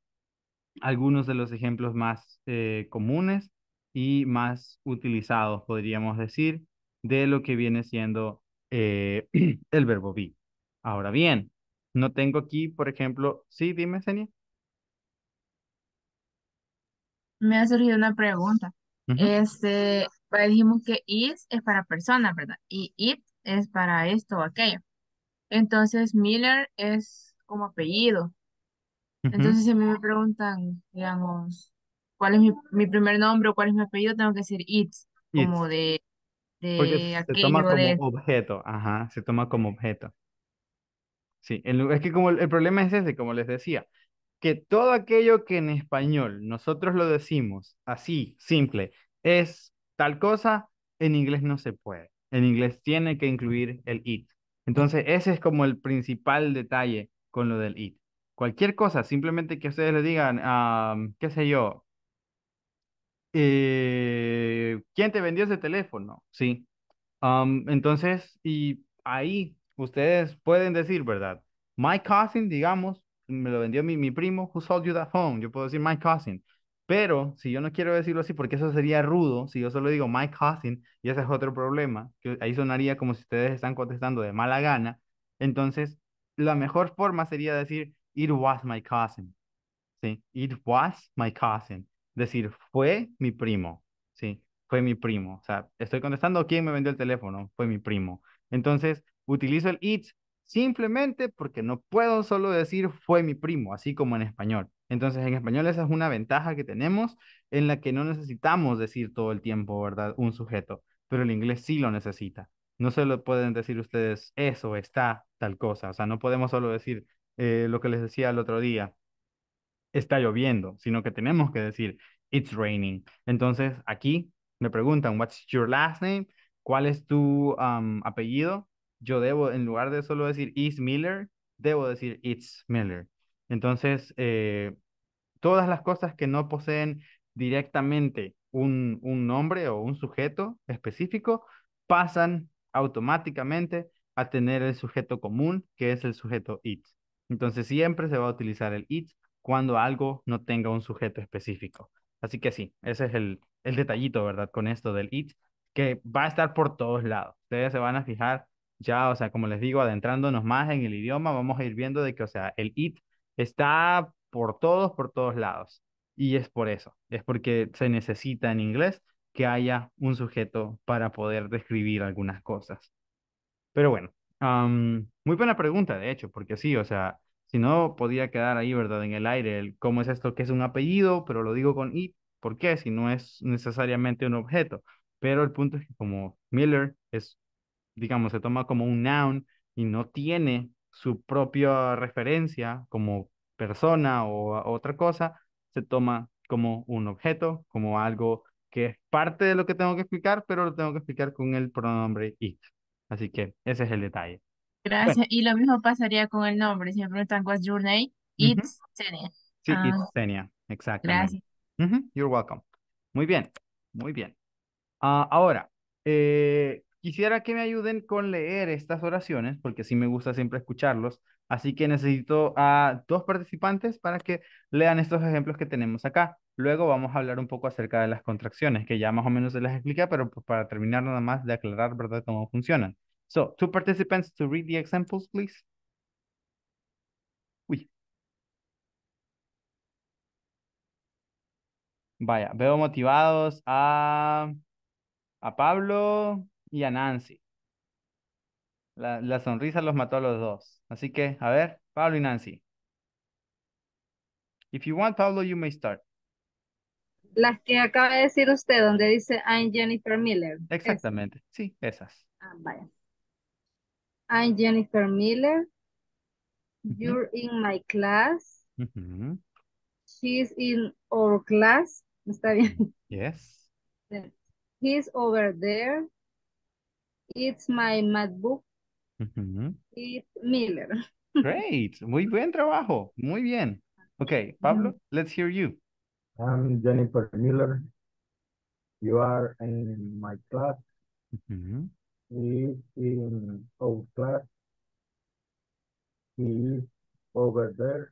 algunos de los ejemplos más eh, comunes y más utilizados, podríamos decir, de lo que viene siendo eh, el verbo be. Ahora bien, no tengo aquí, por ejemplo, sí, dime, Senia. Me ha surgido una pregunta. Este, dijimos que is es para persona, ¿verdad? Y it es para esto o aquello. Entonces, Miller es como apellido. Entonces, si me preguntan, digamos, cuál es mi, primer nombre o cuál es mi apellido, tengo que decir it, como de, aquello se toma como objeto, ajá, se toma como objeto. Sí, es que como el problema es ese, como les decía, que todo aquello que en español nosotros lo decimos así, simple, es tal cosa, en inglés no se puede. En inglés tiene que incluir el it. Entonces, ese es como el principal detalle con lo del it. Cualquier cosa, simplemente que ustedes le digan, qué sé yo, eh, ¿quién te vendió ese teléfono? Sí. entonces, y ahí ustedes pueden decir, ¿verdad? My cousin, digamos, me lo vendió mi, mi primo, who sold you that phone. Yo puedo decir my cousin. Pero si yo no quiero decirlo así, porque eso sería rudo, si yo solo digo my cousin, y ese es otro problema, que ahí sonaría como si ustedes están contestando de mala gana, entonces la mejor forma sería decir it was my cousin, ¿sí? It was my cousin, decir fue mi primo, ¿sí? Fue mi primo, o sea, estoy contestando quién me vendió el teléfono, fue mi primo. Entonces utilizo el it simplemente porque no puedo solo decir fue mi primo, así como en español. Entonces, en español esa es una ventaja que tenemos en la que no necesitamos decir todo el tiempo, ¿verdad? Un sujeto, pero el inglés sí lo necesita. No se lo pueden decir ustedes eso, está tal cosa. O sea, no podemos solo decir eh, lo que les decía el otro día, está lloviendo, sino que tenemos que decir, it's raining. Entonces, aquí me preguntan, what's your last name? ¿Cuál es tu apellido? Yo debo, en lugar de solo decir is Miller, debo decir it's Miller. Entonces, eh, todas las cosas que no poseen directamente un, nombre o un sujeto específico pasan automáticamente a tener el sujeto común, que es el sujeto it. Entonces, siempre se va a utilizar el it cuando algo no tenga un sujeto específico. Así que sí, ese es el, el detallito, ¿verdad? Con esto del it, que va a estar por todos lados. Ustedes se van a fijar ya, o sea, como les digo, adentrándonos más en el idioma, vamos a ir viendo de que, o sea, el it Está por todos, por todos lados. Y es por eso, es porque se necesita en inglés que haya un sujeto para poder describir algunas cosas. Pero bueno, muy buena pregunta, de hecho, porque sí, o sea, si no podía quedar ahí, ¿verdad? En el aire, ¿cómo es esto que es un apellido? Pero lo digo con y. ¿por qué? Si no es necesariamente un objeto. Pero el punto es que como Miller es, digamos, se toma como un noun y no tiene su propia referencia como persona o otra cosa, se toma como un objeto, como algo que es parte de lo que tengo que explicar, pero lo tengo que explicar con el pronombre it. Así que ese es el detalle. Gracias. Y lo mismo pasaría con el nombre. Si me preguntan, es your nombre? It's Sí, it's ah. Xenia. Exacto. Gracias. You're welcome. Muy bien. Muy bien. Ah, ahora, eh, Quisiera que me ayuden con leer estas oraciones, porque sí me gusta siempre escucharlos. Así que necesito a dos participantes para que lean estos ejemplos que tenemos acá. Luego vamos a hablar un poco acerca de las contracciones, que ya más o menos se las explica, pero pues para terminar nada más de aclarar, ¿verdad?, cómo funcionan. So, two participants to read the examples, please. Uy. Vaya, veo motivados a, a Pablo, y a Nancy. La, sonrisa los mató a los dos. Así que, a ver, Pablo y Nancy. If you want, Pablo, you may start. Las que acaba de decir usted, donde dice I'm Jennifer Miller. Exactamente, sí, esas. Ah, I'm Jennifer Miller. You're in my class. She's in our class. ¿Está bien? Yes. He's over there. It's my MacBook. Uh -huh. It's Miller. Great. Muy buen trabajo. Muy bien. Okay, Pablo, let's hear you. I'm Jennifer Miller. You are in my class. Mm He is in our class. He is over there.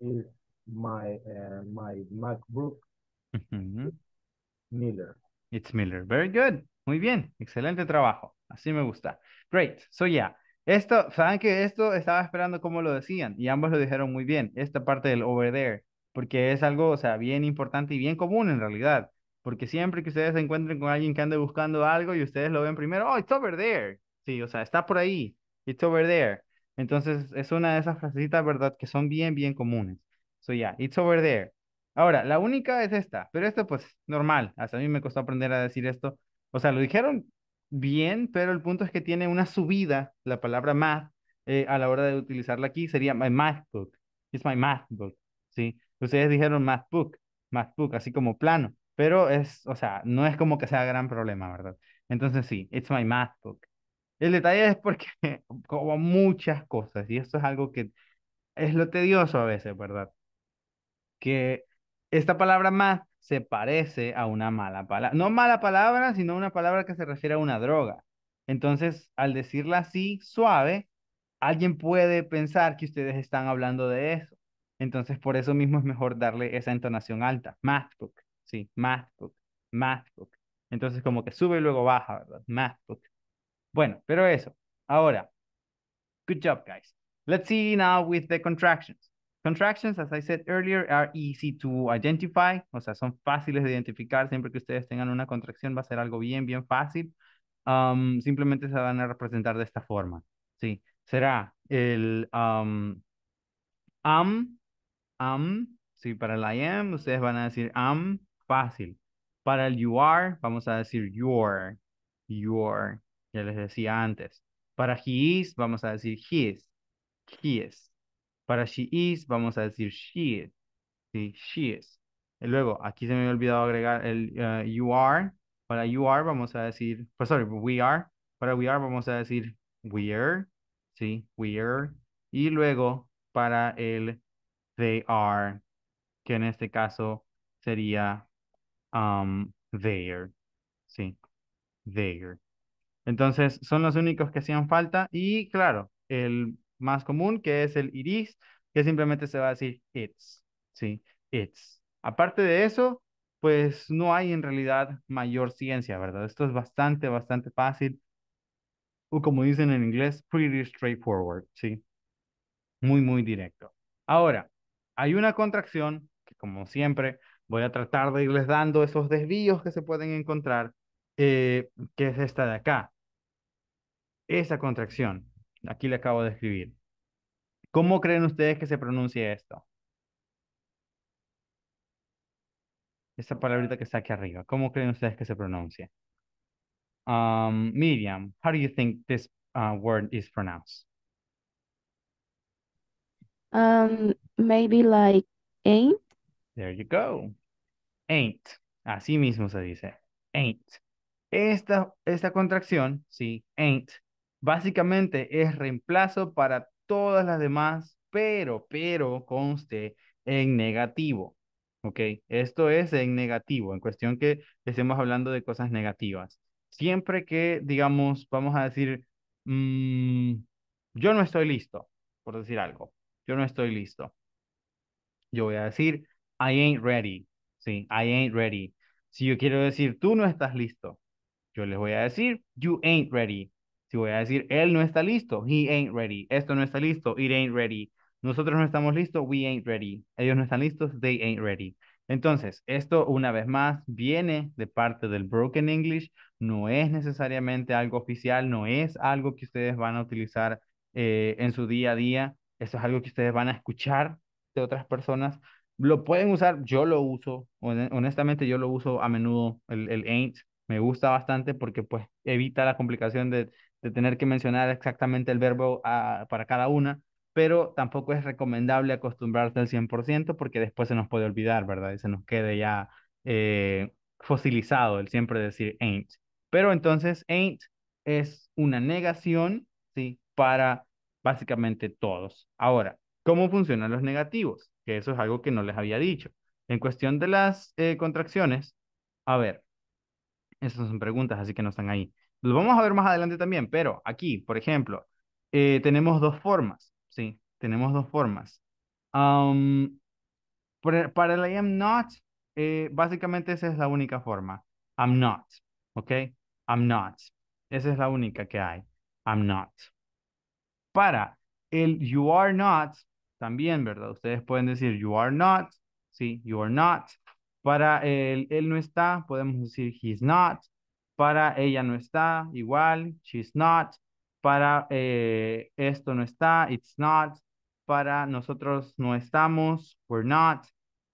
Is my uh, my MacBook. Mm Miller. It's Miller. Very good. Muy bien, excelente trabajo. Así me gusta. Great. So yeah, esto, saben que esto estaba esperando cómo lo decían y ambos lo dijeron muy bien, esta parte del over there, porque es algo, o sea, bien importante y bien común en realidad, porque siempre que ustedes se encuentren con alguien que ande buscando algo y ustedes lo ven primero, oh, it's over there. Sí, o sea, está por ahí, it's over there. Entonces, es una de esas frasecitas, ¿verdad? Que son bien, bien comunes. So yeah, it's over there. Ahora, la única es esta, pero esto pues normal, hasta a mí me costó aprender a decir esto, o sea, lo dijeron bien, pero el punto es que tiene una subida, la palabra math, eh, a la hora de utilizarla aquí sería my math book. It's my math book, ¿sí? Ustedes dijeron math book, math book, así como plano, pero es, o sea, no es como que sea gran problema, ¿verdad? Entonces sí, it's my math book. El detalle es porque, como muchas cosas, y esto es algo que es lo tedioso a veces, ¿verdad? Que esta palabra math se parece a una mala palabra. No mala palabra, sino una palabra que se refiere a una droga. Entonces, al decirla así, suave, alguien puede pensar que ustedes están hablando de eso. Entonces, por eso mismo es mejor darle esa entonación alta. Mathbook, sí, mathbook, mathbook. Entonces, como que sube y luego baja, ¿verdad? Mathbook. Bueno, pero eso. Ahora, good job, guys. Let's see now with the contractions. Contractions, as I said earlier, are easy to identify, o sea, son fáciles de identificar. Siempre que ustedes tengan una contracción va a ser algo bien, bien fácil. Um, simplemente se van a representar de esta forma, ¿sí? Será el um, am, am, sí, para el I am, ustedes van a decir am, fácil. Para el you are, vamos a decir your, your, ya les decía antes. Para he is, vamos a decir his, his. Para she is, vamos a decir she is. ¿sí? She is. Y luego, aquí se me había olvidado agregar el eh, you are. Para you are vamos a decir, pues sorry, we are. Para we are vamos a decir are. ¿sí? are. Y luego, para el they are, que en este caso sería they um, there, ¿sí? Entonces, son los únicos que hacían falta. Y claro, el más común, que es el iris, que simplemente se va a decir it's, ¿sí? It's. Aparte de eso, pues no hay en realidad mayor ciencia, ¿verdad? Esto es bastante, bastante fácil, o como dicen en inglés, pretty straightforward, ¿sí? Muy, muy directo. Ahora, hay una contracción que como siempre voy a tratar de irles dando esos desvíos que se pueden encontrar, eh, que es esta de acá. Esa contracción Aquí le acabo de escribir. ¿Cómo creen ustedes que se pronuncia esto? Esta palabrita que está aquí arriba. ¿Cómo creen ustedes que se pronuncia? Um, Miriam, how do you think this uh, word is pronounced? Um, maybe like ain't. There you go. Ain't. Así mismo se dice. Ain't. Esta, esta contracción, sí, ain't, Básicamente es reemplazo para todas las demás, pero, pero conste en negativo. ¿Ok? Esto es en negativo, en cuestión que estemos hablando de cosas negativas. Siempre que, digamos, vamos a decir, mm, yo no estoy listo, por decir algo, yo no estoy listo. Yo voy a decir, I ain't ready. Sí, I ain't ready. Si yo quiero decir, tú no estás listo, yo les voy a decir, you ain't ready. Si voy a decir, él no está listo, he ain't ready. Esto no está listo, it ain't ready. Nosotros no estamos listos, we ain't ready. Ellos no están listos, they ain't ready. Entonces, esto una vez más viene de parte del Broken English, no es necesariamente algo oficial, no es algo que ustedes van a utilizar eh, en su día a día, eso es algo que ustedes van a escuchar de otras personas, lo pueden usar, yo lo uso, honestamente yo lo uso a menudo, el, el ain't, me gusta bastante porque pues evita la complicación de de tener que mencionar exactamente el verbo para cada una, pero tampoco es recomendable acostumbrarse al 100% porque después se nos puede olvidar, ¿verdad? Y se nos quede ya eh, fosilizado el siempre decir ain't. Pero entonces ain't es una negación, ¿sí? Para básicamente todos. Ahora, ¿cómo funcionan los negativos? Que eso es algo que no les había dicho. En cuestión de las eh, contracciones, a ver, esas son preguntas, así que no están ahí. Lo vamos a ver más adelante también, pero aquí, por ejemplo, eh, tenemos dos formas, ¿sí? Tenemos dos formas. para el I am not, eh, básicamente esa es la única forma. I'm not, ¿ok? I'm not. Esa es la única que hay. I'm not. Para el you are not, también, ¿verdad? Ustedes pueden decir you are not, ¿sí? You are not. Para el él no está, podemos decir he's not para ella no está, igual, she's not, para eh, esto no está, it's not, para nosotros no estamos, we're not,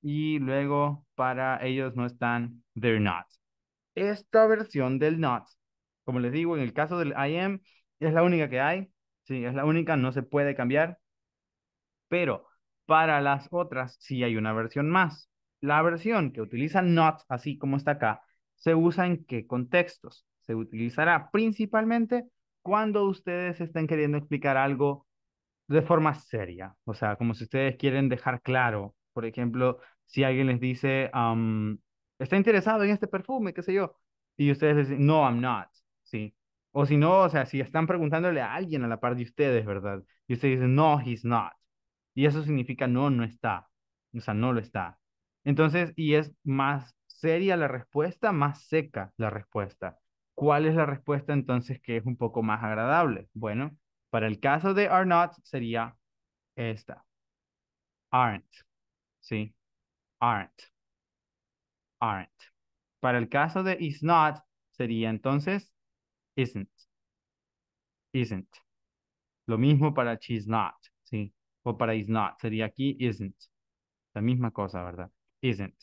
y luego para ellos no están, they're not. Esta versión del not, como les digo, en el caso del I am, es la única que hay, sí, es la única, no se puede cambiar, pero para las otras sí hay una versión más. La versión que utiliza not, así como está acá, ¿Se usa en qué contextos? Se utilizará principalmente cuando ustedes estén queriendo explicar algo de forma seria, o sea, como si ustedes quieren dejar claro, por ejemplo, si alguien les dice, um, está interesado en este perfume, qué sé yo, y ustedes dicen, no, I'm not, ¿sí? O si no, o sea, si están preguntándole a alguien a la par de ustedes, ¿verdad? Y ustedes dicen, no, he's not. Y eso significa, no, no está. O sea, no lo está. Entonces, y es más Sería la respuesta, más seca la respuesta. ¿Cuál es la respuesta entonces que es un poco más agradable? Bueno, para el caso de are not sería esta. Aren't. ¿Sí? Aren't. Aren't. Para el caso de is not sería entonces isn't. Isn't. Lo mismo para she's not. ¿Sí? O para is not. Sería aquí isn't. La misma cosa, ¿verdad? Isn't.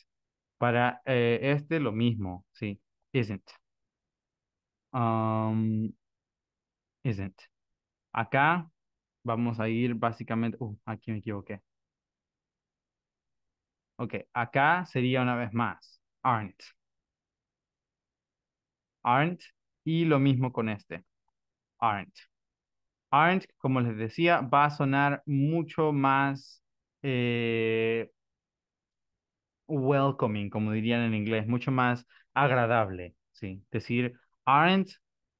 Para eh, este lo mismo, sí. Isn't. Um, isn't. Acá vamos a ir básicamente... Uh, aquí me equivoqué. Ok, acá sería una vez más. Aren't. Aren't. Y lo mismo con este. Aren't. Aren't, como les decía, va a sonar mucho más eh, welcoming, como dirían en inglés, mucho más agradable, ¿sí? Decir aren't,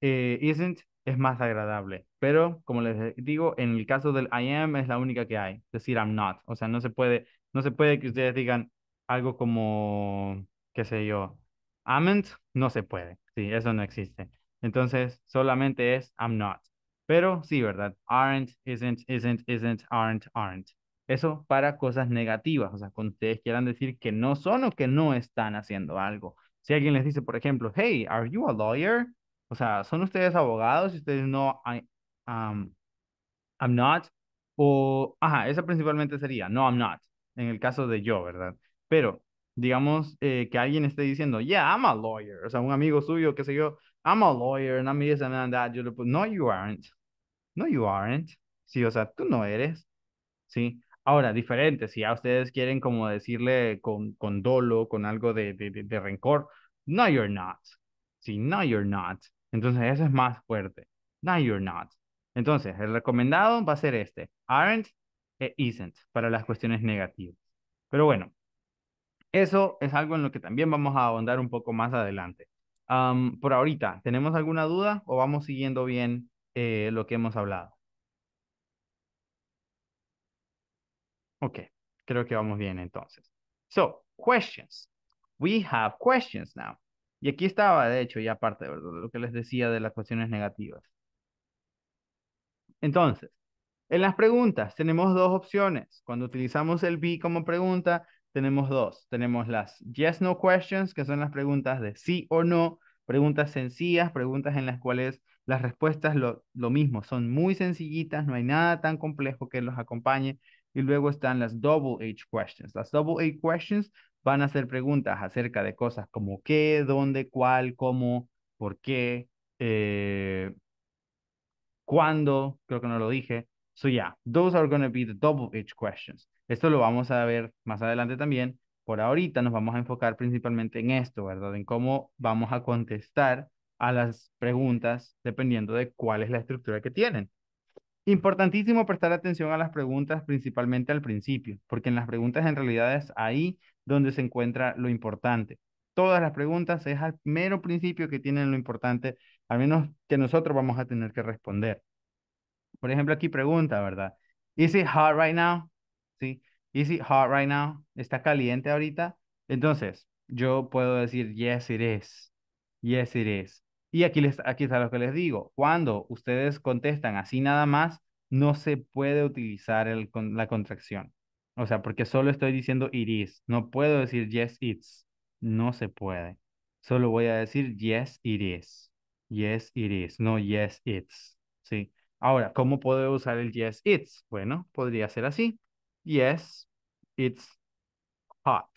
eh, isn't es más agradable, pero como les digo, en el caso del I am es la única que hay, decir I'm not, o sea, no se puede, no se puede que ustedes digan algo como, qué sé yo, not no se puede, sí, eso no existe. Entonces, solamente es I'm not. Pero sí, ¿verdad? Aren't, isn't, isn't, isn't, aren't, aren't. Eso para cosas negativas, o sea, cuando ustedes quieran decir que no son o que no están haciendo algo. Si alguien les dice, por ejemplo, hey, are you a lawyer? O sea, ¿son ustedes abogados? Y ustedes no, I, I'm not. O, ajá, esa principalmente sería, no, I'm not, en el caso de yo, ¿verdad? Pero, digamos eh, que alguien esté diciendo, yeah, I'm a lawyer, o sea, un amigo suyo, qué sé yo, I'm a lawyer, and I'm this that, no, you aren't, no, you aren't, sí, o sea, tú no eres, sí, Ahora, diferente, si a ustedes quieren como decirle con, con dolo, con algo de, rencor, no, you're not. Si no, you're not. Entonces, eso es más fuerte. No, you're not. Entonces, el recomendado va a ser este. Aren't e isn't para las cuestiones negativas. Pero bueno, eso es algo en lo que también vamos a ahondar un poco más adelante. por ahorita, ¿tenemos alguna duda o vamos siguiendo bien eh, lo que hemos hablado? Ok, creo que vamos bien entonces. So, questions. We have questions now. Y aquí estaba, de hecho, ya aparte de lo que les decía de las cuestiones negativas. Entonces, en las preguntas tenemos dos opciones. Cuando utilizamos el be como pregunta, tenemos dos. Tenemos las yes, no questions, que son las preguntas de sí o no, preguntas sencillas, preguntas en las cuales las respuestas lo, lo mismo, son muy sencillitas, no hay nada tan complejo que los acompañe y luego están las double H questions. Las double H questions van a ser preguntas acerca de cosas como qué, dónde, cuál, cómo, por qué, eh, cuándo, creo que no lo dije. So yeah, those are going to be the double H questions. Esto lo vamos a ver más adelante también. Por ahorita nos vamos a enfocar principalmente en esto, ¿verdad? En cómo vamos a contestar a las preguntas dependiendo de cuál es la estructura que tienen. Importantísimo prestar atención a las preguntas, principalmente al principio, porque en las preguntas en realidad es ahí donde se encuentra lo importante. Todas las preguntas es al mero principio que tienen lo importante, al menos que nosotros vamos a tener que responder. Por ejemplo, aquí pregunta, ¿verdad? Is it hot right now? ¿Sí? Is it hot right now? ¿Está caliente ahorita? Entonces, yo puedo decir, yes, it is. Yes, it is. Y aquí, les, aquí está lo que les digo. Cuando ustedes contestan así nada más, no se puede utilizar el, la contracción. O sea, porque solo estoy diciendo it is. No puedo decir yes, it's. No se puede. Solo voy a decir yes, it is. Yes, it is. No, yes, it's. ¿Sí? Ahora, ¿cómo puedo usar el yes, it's? Bueno, podría ser así. Yes, it's hot.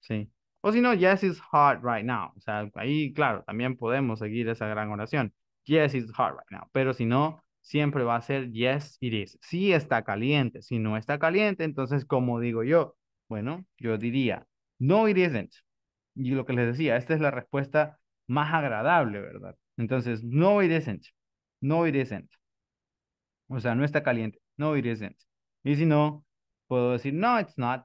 ¿Sí? O si no, yes, it's hard right now. O sea, ahí, claro, también podemos seguir esa gran oración. Yes, it's hot right now. Pero si no, siempre va a ser yes, it is. Si está caliente, si no está caliente, entonces, como digo yo? Bueno, yo diría, no, it isn't. Y lo que les decía, esta es la respuesta más agradable, ¿verdad? Entonces, no, it isn't. No, it isn't. O sea, no está caliente. No, it isn't. Y si no, puedo decir, no, it's not.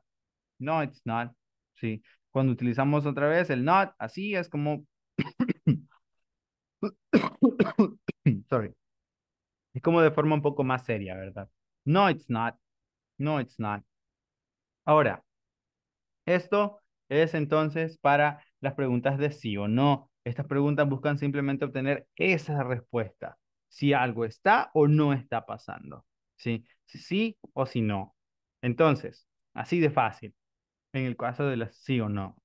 No, it's not. Sí. Cuando utilizamos otra vez el not, así es como... Sorry. Es como de forma un poco más seria, ¿verdad? No, it's not. No, it's not. Ahora, esto es entonces para las preguntas de sí o no. Estas preguntas buscan simplemente obtener esa respuesta. Si algo está o no está pasando. ¿Sí? Si sí o si no. Entonces, así de fácil en el caso de las sí o no.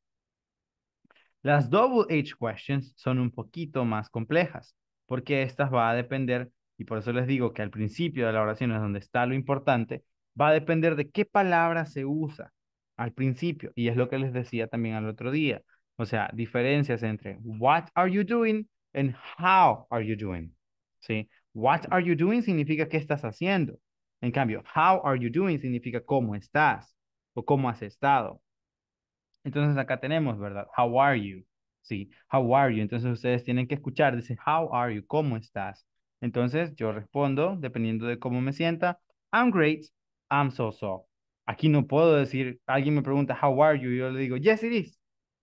Las double H questions son un poquito más complejas, porque estas va a depender, y por eso les digo que al principio de la oración es donde está lo importante, va a depender de qué palabra se usa al principio, y es lo que les decía también al otro día. O sea, diferencias entre what are you doing and how are you doing. ¿Sí? What are you doing significa qué estás haciendo. En cambio, how are you doing significa cómo estás o cómo has estado. Entonces acá tenemos, ¿verdad? How are you? Sí, how are you? Entonces ustedes tienen que escuchar, dice, how are you? ¿Cómo estás? Entonces yo respondo, dependiendo de cómo me sienta, I'm great, I'm so so. Aquí no puedo decir, alguien me pregunta, how are you? Yo le digo, yes it is.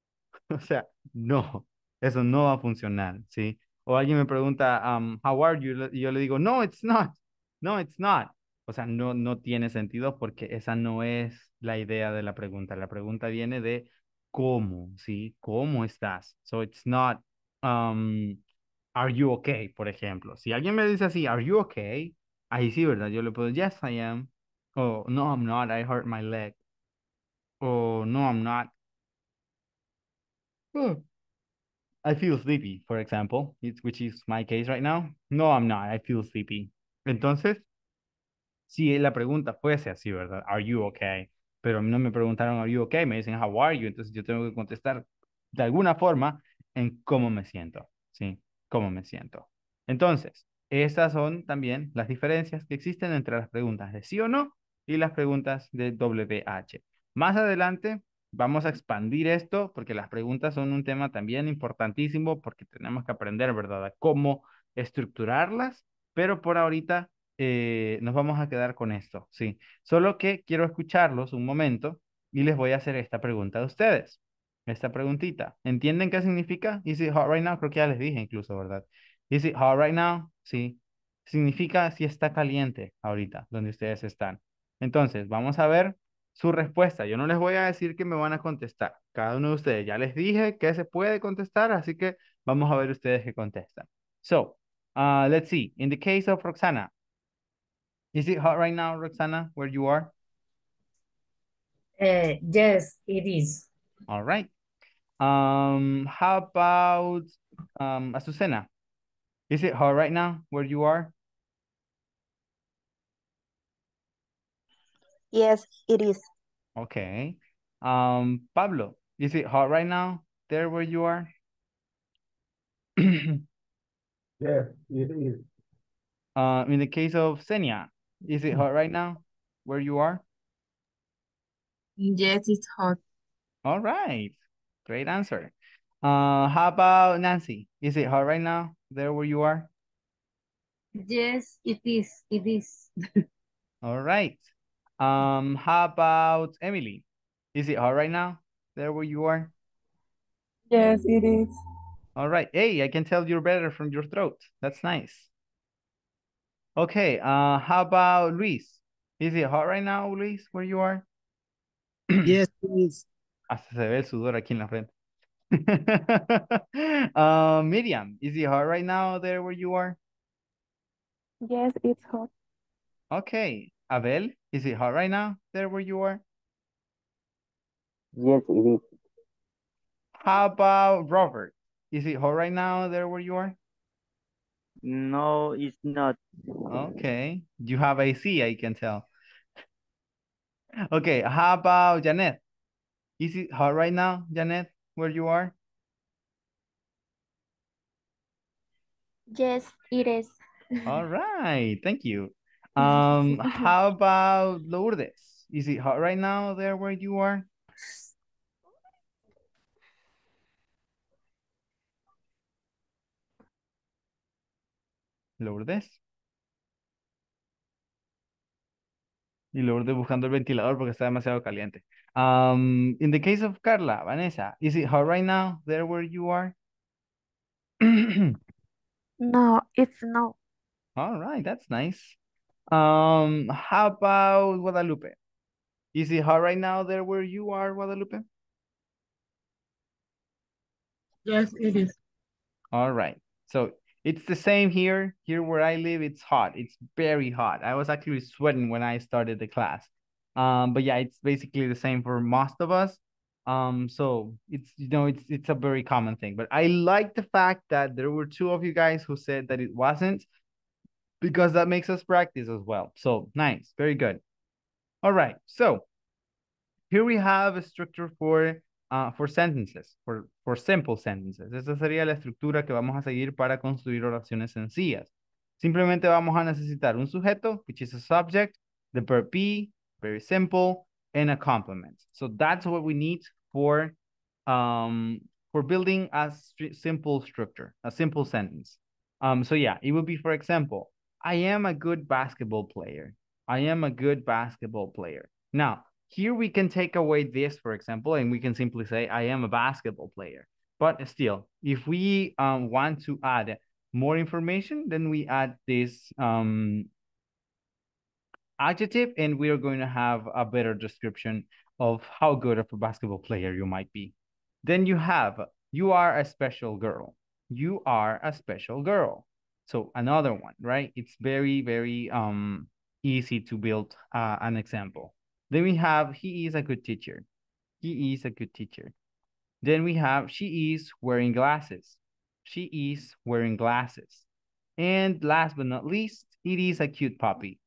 o sea, no, eso no va a funcionar, ¿sí? O alguien me pregunta, um, how are you? Y yo le digo, no, it's not. No, it's not o sea, no, no tiene sentido porque esa no es la idea de la pregunta. La pregunta viene de cómo, ¿sí? ¿Cómo estás? So it's not, um, are you okay, por ejemplo. Si alguien me dice así, are you okay? Ahí sí, ¿verdad? Yo le puedo, yes, I am. O no, I'm not, I hurt my leg. O no, I'm not. Hmm. I feel sleepy, for example, which is my case right now. No, I'm not, I feel sleepy. Entonces, si la pregunta fuese así, ¿verdad? Are you okay? Pero a mí no me preguntaron are you okay, me dicen how are you, entonces yo tengo que contestar de alguna forma en cómo me siento, ¿sí? Cómo me siento. Entonces, esas son también las diferencias que existen entre las preguntas de sí o no y las preguntas de WH. Más adelante vamos a expandir esto porque las preguntas son un tema también importantísimo porque tenemos que aprender, ¿verdad?, cómo estructurarlas, pero por ahorita eh, nos vamos a quedar con esto, sí. Solo que quiero escucharlos un momento y les voy a hacer esta pregunta a ustedes. Esta preguntita. ¿Entienden qué significa? Is it hot right now? Creo que ya les dije incluso, ¿verdad? Is it hot right now? Sí. Significa si está caliente ahorita, donde ustedes están. Entonces, vamos a ver su respuesta. Yo no les voy a decir que me van a contestar. Cada uno de ustedes. Ya les dije que se puede contestar, así que vamos a ver ustedes qué contestan. So, uh, let's see. In the case of Roxana, Is it hot right now, Roxana, where you are? Uh, yes, it is. All right. Um, how about um, Azucena? Is it hot right now where you are? Yes, it is. Okay. Um, Pablo, is it hot right now there where you are? yes, it is. Uh, in the case of Senia, is it hot right now where you are? Yes, it's hot. All right. Great answer. Uh, how about Nancy? Is it hot right now there where you are? Yes, it is. It is. All right. Um, how about Emily? Is it hot right now there where you are? Yes, it is. All right. Hey, I can tell you're better from your throat. That's nice. Okay, uh, how about Luis? Is it hot right now, Luis, where you are? yes, please. Hasta se ve el sudor aquí en la frente. uh, Miriam, is it hot right now there where you are? Yes, it's hot. Okay. Abel, is it hot right now there where you are? Yes, it is. How about Robert? Is it hot right now there where you are? No, it's not. Okay. You have AC, I can tell. Okay, how about Janet? Is it hot right now, Janet, where you are? Yes, it is. All right, thank you. Um, how about Lourdes? Is it hot right now there where you are? Lourdes. Y Lourdes buscando el ventilador porque está demasiado caliente. Um, in the case of Carla, Vanessa, is it hot right now, there where you are? no, it's not All right, that's nice. Um, how about Guadalupe? Is it hot right now there where you are, Guadalupe? Yes, it is. All right. So It's the same here. Here where I live, it's hot. It's very hot. I was actually sweating when I started the class. Um, but yeah, it's basically the same for most of us. Um, so it's you know it's it's a very common thing. But I like the fact that there were two of you guys who said that it wasn't, because that makes us practice as well. So nice, very good. All right, so here we have a structure for uh, for sentences, for, for simple sentences. Esa sería la estructura que vamos a seguir para construir oraciones sencillas. Simplemente vamos a necesitar un sujeto, which is a subject, the verb be, very simple, and a complement. So that's what we need for um, for building a st simple structure, a simple sentence. Um, so yeah, it would be, for example, I am a good basketball player. I am a good basketball player. Now, here we can take away this, for example, and we can simply say, I am a basketball player. But still, if we um, want to add more information, then we add this um, adjective and we are going to have a better description of how good of a basketball player you might be. Then you have, you are a special girl. You are a special girl. So another one, right? It's very, very um, easy to build uh, an example. Then we have, he is a good teacher. He is a good teacher. Then we have, she is wearing glasses. She is wearing glasses. And last but not least, it is a cute puppy.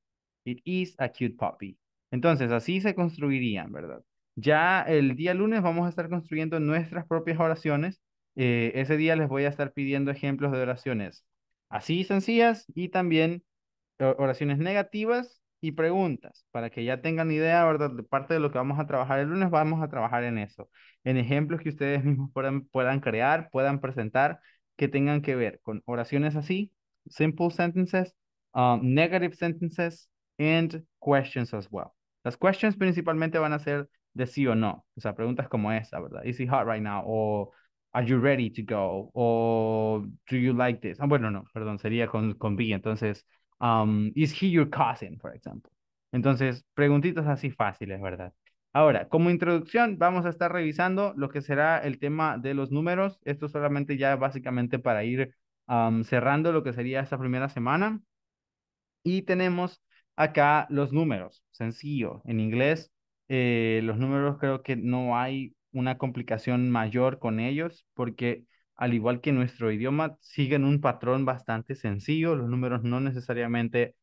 It is a cute puppy. Entonces, así se construirían, ¿verdad? Ya el día lunes vamos a estar construyendo nuestras propias oraciones. Eh, ese día les voy a estar pidiendo ejemplos de oraciones así sencillas y también oraciones negativas y preguntas para que ya tengan idea, ¿verdad? De parte de lo que vamos a trabajar el lunes, vamos a trabajar en eso, en ejemplos que ustedes mismos puedan, puedan crear, puedan presentar, que tengan que ver con oraciones así, simple sentences, um, negative sentences, and questions as well. Las questions principalmente van a ser de sí o no, o sea, preguntas como esa, ¿verdad? Is it hot right now? O are you ready to go? O do you like this? Ah, bueno, no, perdón, sería con, con B, entonces um, ¿Is he your cousin, por ejemplo? Entonces, preguntitas así fáciles, ¿verdad? Ahora, como introducción, vamos a estar revisando lo que será el tema de los números. Esto solamente ya básicamente para ir um, cerrando lo que sería esta primera semana. Y tenemos acá los números, sencillo. En inglés, eh, los números creo que no hay una complicación mayor con ellos porque al igual que nuestro idioma, siguen un patrón bastante sencillo. Los números no necesariamente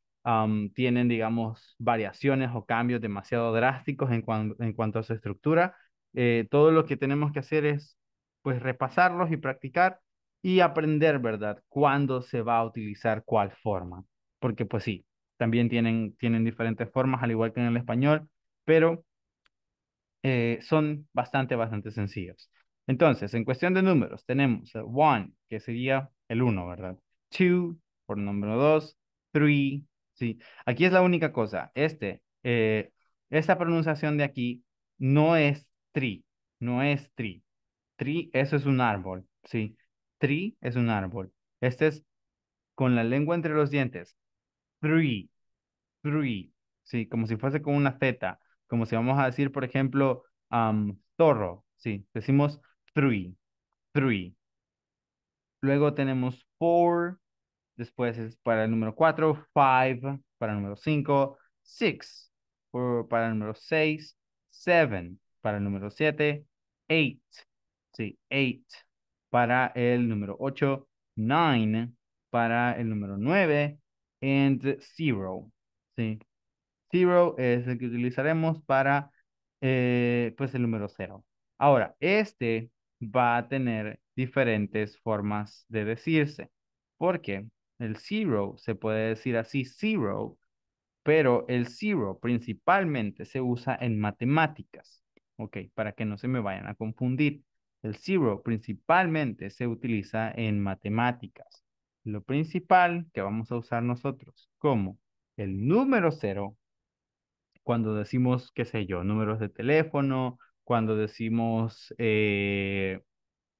tienen, digamos, variaciones o cambios demasiado drásticos en, en cuanto a su estructura. Eh, todo lo que tenemos que hacer es, pues, repasarlos y practicar y aprender, ¿verdad?, cuándo se va a utilizar cuál forma. Porque, pues sí, también tienen, tienen diferentes formas, al igual que en el español, pero eh, son bastante, bastante sencillos. Entonces, en cuestión de números, tenemos one, que sería el uno, ¿verdad? Two, por número dos. three, sí. Aquí es la única cosa. Este, eh, esta pronunciación de aquí no es tree, no es tree. Tree, eso es un árbol, sí. Tree es un árbol. Este es con la lengua entre los dientes. Three, three, sí, como si fuese con una zeta. como si vamos a decir, por ejemplo, um, zorro, sí, decimos 3. 3. Luego tenemos 4. Después es para el número 4. 5. Para el número 5. 6. Para el número 6. 7. Para el número 7. 8. Sí. 8. Para el número 8. 9. Para el número 9. Y 0. Sí. 0 es el que utilizaremos para eh, pues, el número 0. Ahora, este va a tener diferentes formas de decirse, porque el zero se puede decir así, zero, pero el zero principalmente se usa en matemáticas, ¿ok? Para que no se me vayan a confundir. El zero principalmente se utiliza en matemáticas. Lo principal que vamos a usar nosotros como el número cero, cuando decimos, qué sé yo, números de teléfono, cuando decimos eh,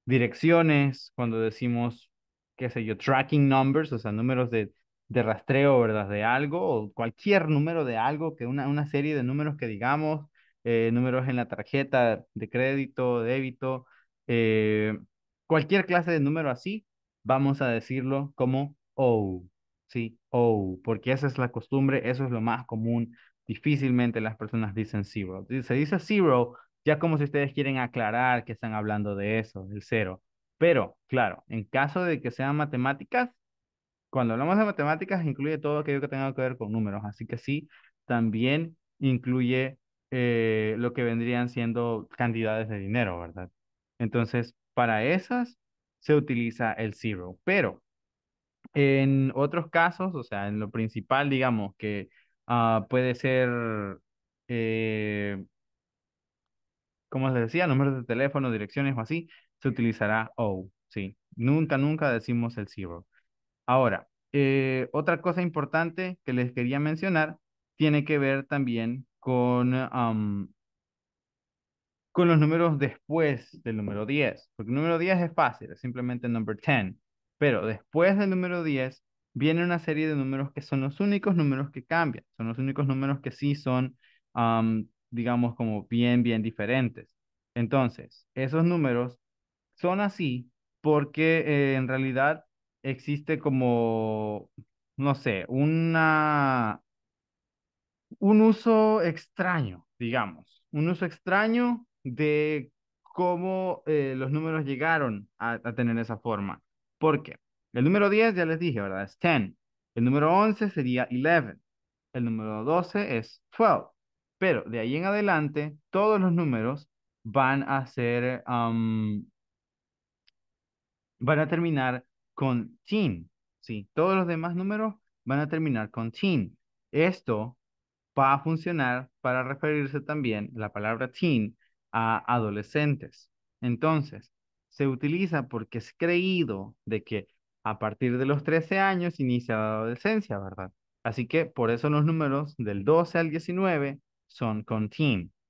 direcciones, cuando decimos, qué sé yo, tracking numbers, o sea, números de, de rastreo, ¿verdad? De algo, o cualquier número de algo, que una, una serie de números que digamos, eh, números en la tarjeta de crédito, débito, eh, cualquier clase de número así, vamos a decirlo como O, ¿sí? O, porque esa es la costumbre, eso es lo más común. Difícilmente las personas dicen zero. Se dice zero ya como si ustedes quieren aclarar que están hablando de eso, del cero. Pero, claro, en caso de que sean matemáticas, cuando hablamos de matemáticas incluye todo aquello que tenga que ver con números. Así que sí, también incluye eh, lo que vendrían siendo cantidades de dinero, ¿verdad? Entonces, para esas se utiliza el cero, Pero en otros casos, o sea, en lo principal, digamos que ah, puede ser eh, como les decía, números de teléfono, direcciones o así, se utilizará O, ¿sí? Nunca, nunca decimos el zero. Ahora, eh, otra cosa importante que les quería mencionar tiene que ver también con, con los números después del número 10, porque el número 10 es fácil, es simplemente el number 10, pero después del número 10 viene una serie de números que son los únicos números que cambian, son los únicos números que sí son digamos, como bien, bien diferentes. Entonces, esos números son así porque eh, en realidad existe como, no sé, una, un uso extraño, digamos, un uso extraño de cómo eh, los números llegaron a, tener esa forma. Porque el número 10, ya les dije, ¿verdad? Es 10. El número 11 sería 11. El número 12 es 12. Pero de ahí en adelante, todos los números van a ser, van a terminar con teen, ¿sí? Todos los demás números van a terminar con teen. Esto va a funcionar para referirse también la palabra teen a adolescentes. Entonces, se utiliza porque es creído de que a partir de los 13 años inicia la adolescencia, ¿verdad? Así que por eso los números del 12 al 19 son con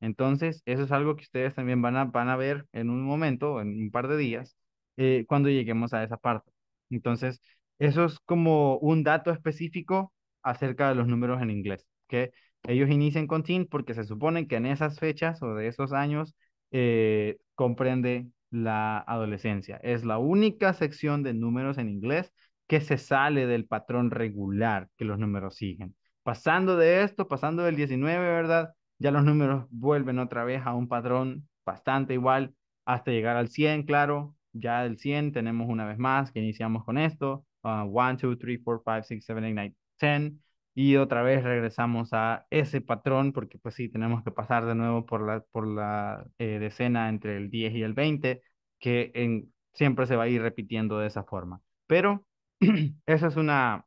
Entonces, eso es algo que ustedes también van a, van a ver en un momento, en un par de días, eh, cuando lleguemos a esa parte. Entonces, eso es como un dato específico acerca de los números en inglés, que ellos inician con teen porque se supone que en esas fechas o de esos años eh, comprende la adolescencia. Es la única sección de números en inglés que se sale del patrón regular que los números siguen pasando de esto, pasando del 19, ¿verdad? Ya los números vuelven otra vez a un patrón bastante igual hasta llegar al 100, claro. Ya del 100 tenemos una vez más que iniciamos con esto. 1, 2, 3, 4, 5, 6, 7, 8, 9, 10. Y otra vez regresamos a ese patrón porque pues sí, tenemos que pasar de nuevo por la, eh, decena entre el 10 y el 20, que siempre se va a ir repitiendo de esa forma. Pero esa es una,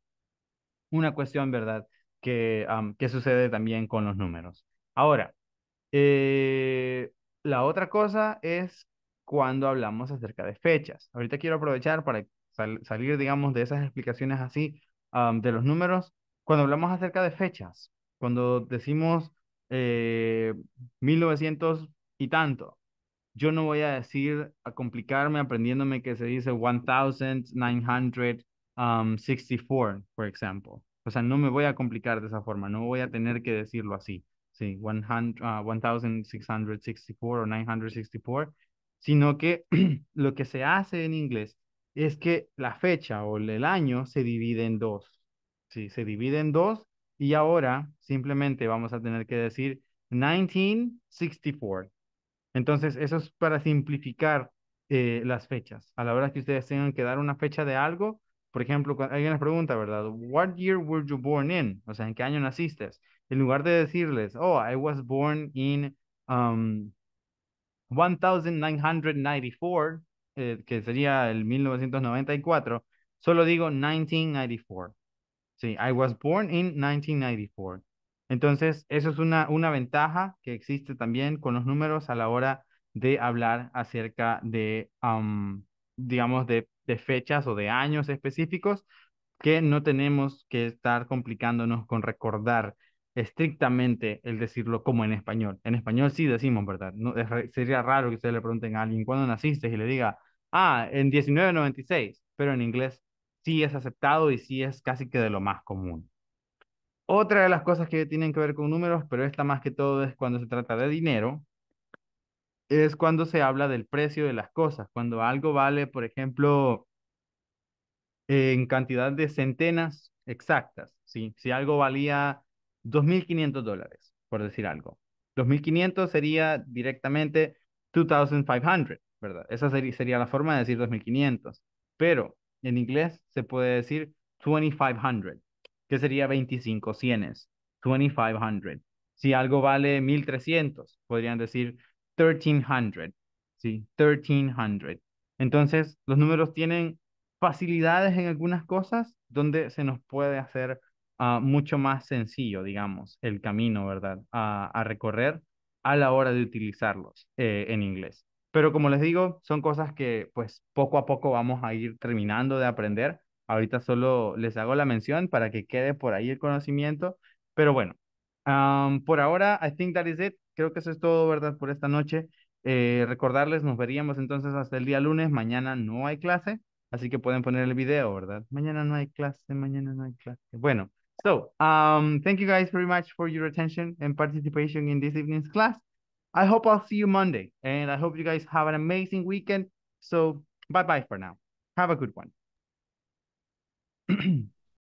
una cuestión, ¿verdad? que, sucede también con los números. Ahora, eh, la otra cosa es cuando hablamos acerca de fechas. Ahorita quiero aprovechar para salir, digamos, de esas explicaciones así de los números. Cuando hablamos acerca de fechas, cuando decimos eh, 1900 y tanto, yo no voy a decir, a complicarme aprendiéndome que se dice 1964, por ejemplo. O sea, no me voy a complicar de esa forma, no voy a tener que decirlo así. Sí, 100, 1664 ah, o 964, sino que lo que se hace en inglés es que la fecha o el año se divide en dos. Sí, se divide en dos y ahora simplemente vamos a tener que decir 1964. Entonces, eso es para simplificar eh, las fechas. A la hora que ustedes tengan que dar una fecha de algo, por ejemplo, alguien una pregunta, ¿verdad? What year were you born in? O sea, ¿en qué año naciste? En lugar de decirles, oh, I was born in um, 1994, eh, que sería el 1994, solo digo 1994. Sí, I was born in 1994. Entonces, eso es una, una ventaja que existe también con los números a la hora de hablar acerca de, um, digamos, de de fechas o de años específicos que no tenemos que estar complicándonos con recordar estrictamente el decirlo como en español. En español sí decimos, ¿verdad? No, sería raro que ustedes le pregunten a alguien cuándo naciste y le diga, ah, en 1996, pero en inglés sí es aceptado y sí es casi que de lo más común. Otra de las cosas que tienen que ver con números, pero esta más que todo es cuando se trata de dinero, es cuando se habla del precio de las cosas, cuando algo vale, por ejemplo, en cantidad de centenas exactas, ¿sí? si algo valía 2.500 dólares, por decir algo. 2.500 sería directamente 2.500, ¿verdad? Esa sería, la forma de decir 2.500, pero en inglés se puede decir 2.500, que sería 25 cienes, 2.500. Si algo vale 1.300, podrían decir 1300, ¿sí? 1300. Entonces, los números tienen facilidades en algunas cosas donde se nos puede hacer ah, mucho más sencillo, digamos, el camino, ¿verdad? A, recorrer a la hora de utilizarlos eh, en inglés. Pero como les digo, son cosas que pues poco a poco vamos a ir terminando de aprender. Ahorita solo les hago la mención para que quede por ahí el conocimiento. Pero bueno, por ahora, I think that is it creo que eso es todo, ¿verdad? Por esta noche. Eh, recordarles, nos veríamos entonces hasta el día lunes. Mañana no hay clase, así que pueden poner el video, ¿verdad? Mañana no hay clase, mañana no hay clase. Bueno, so, um, thank you guys very much for your attention and participation in this evening's class. I hope I'll see you Monday, and I hope you guys have an amazing weekend. So, bye-bye for now. Have a good one.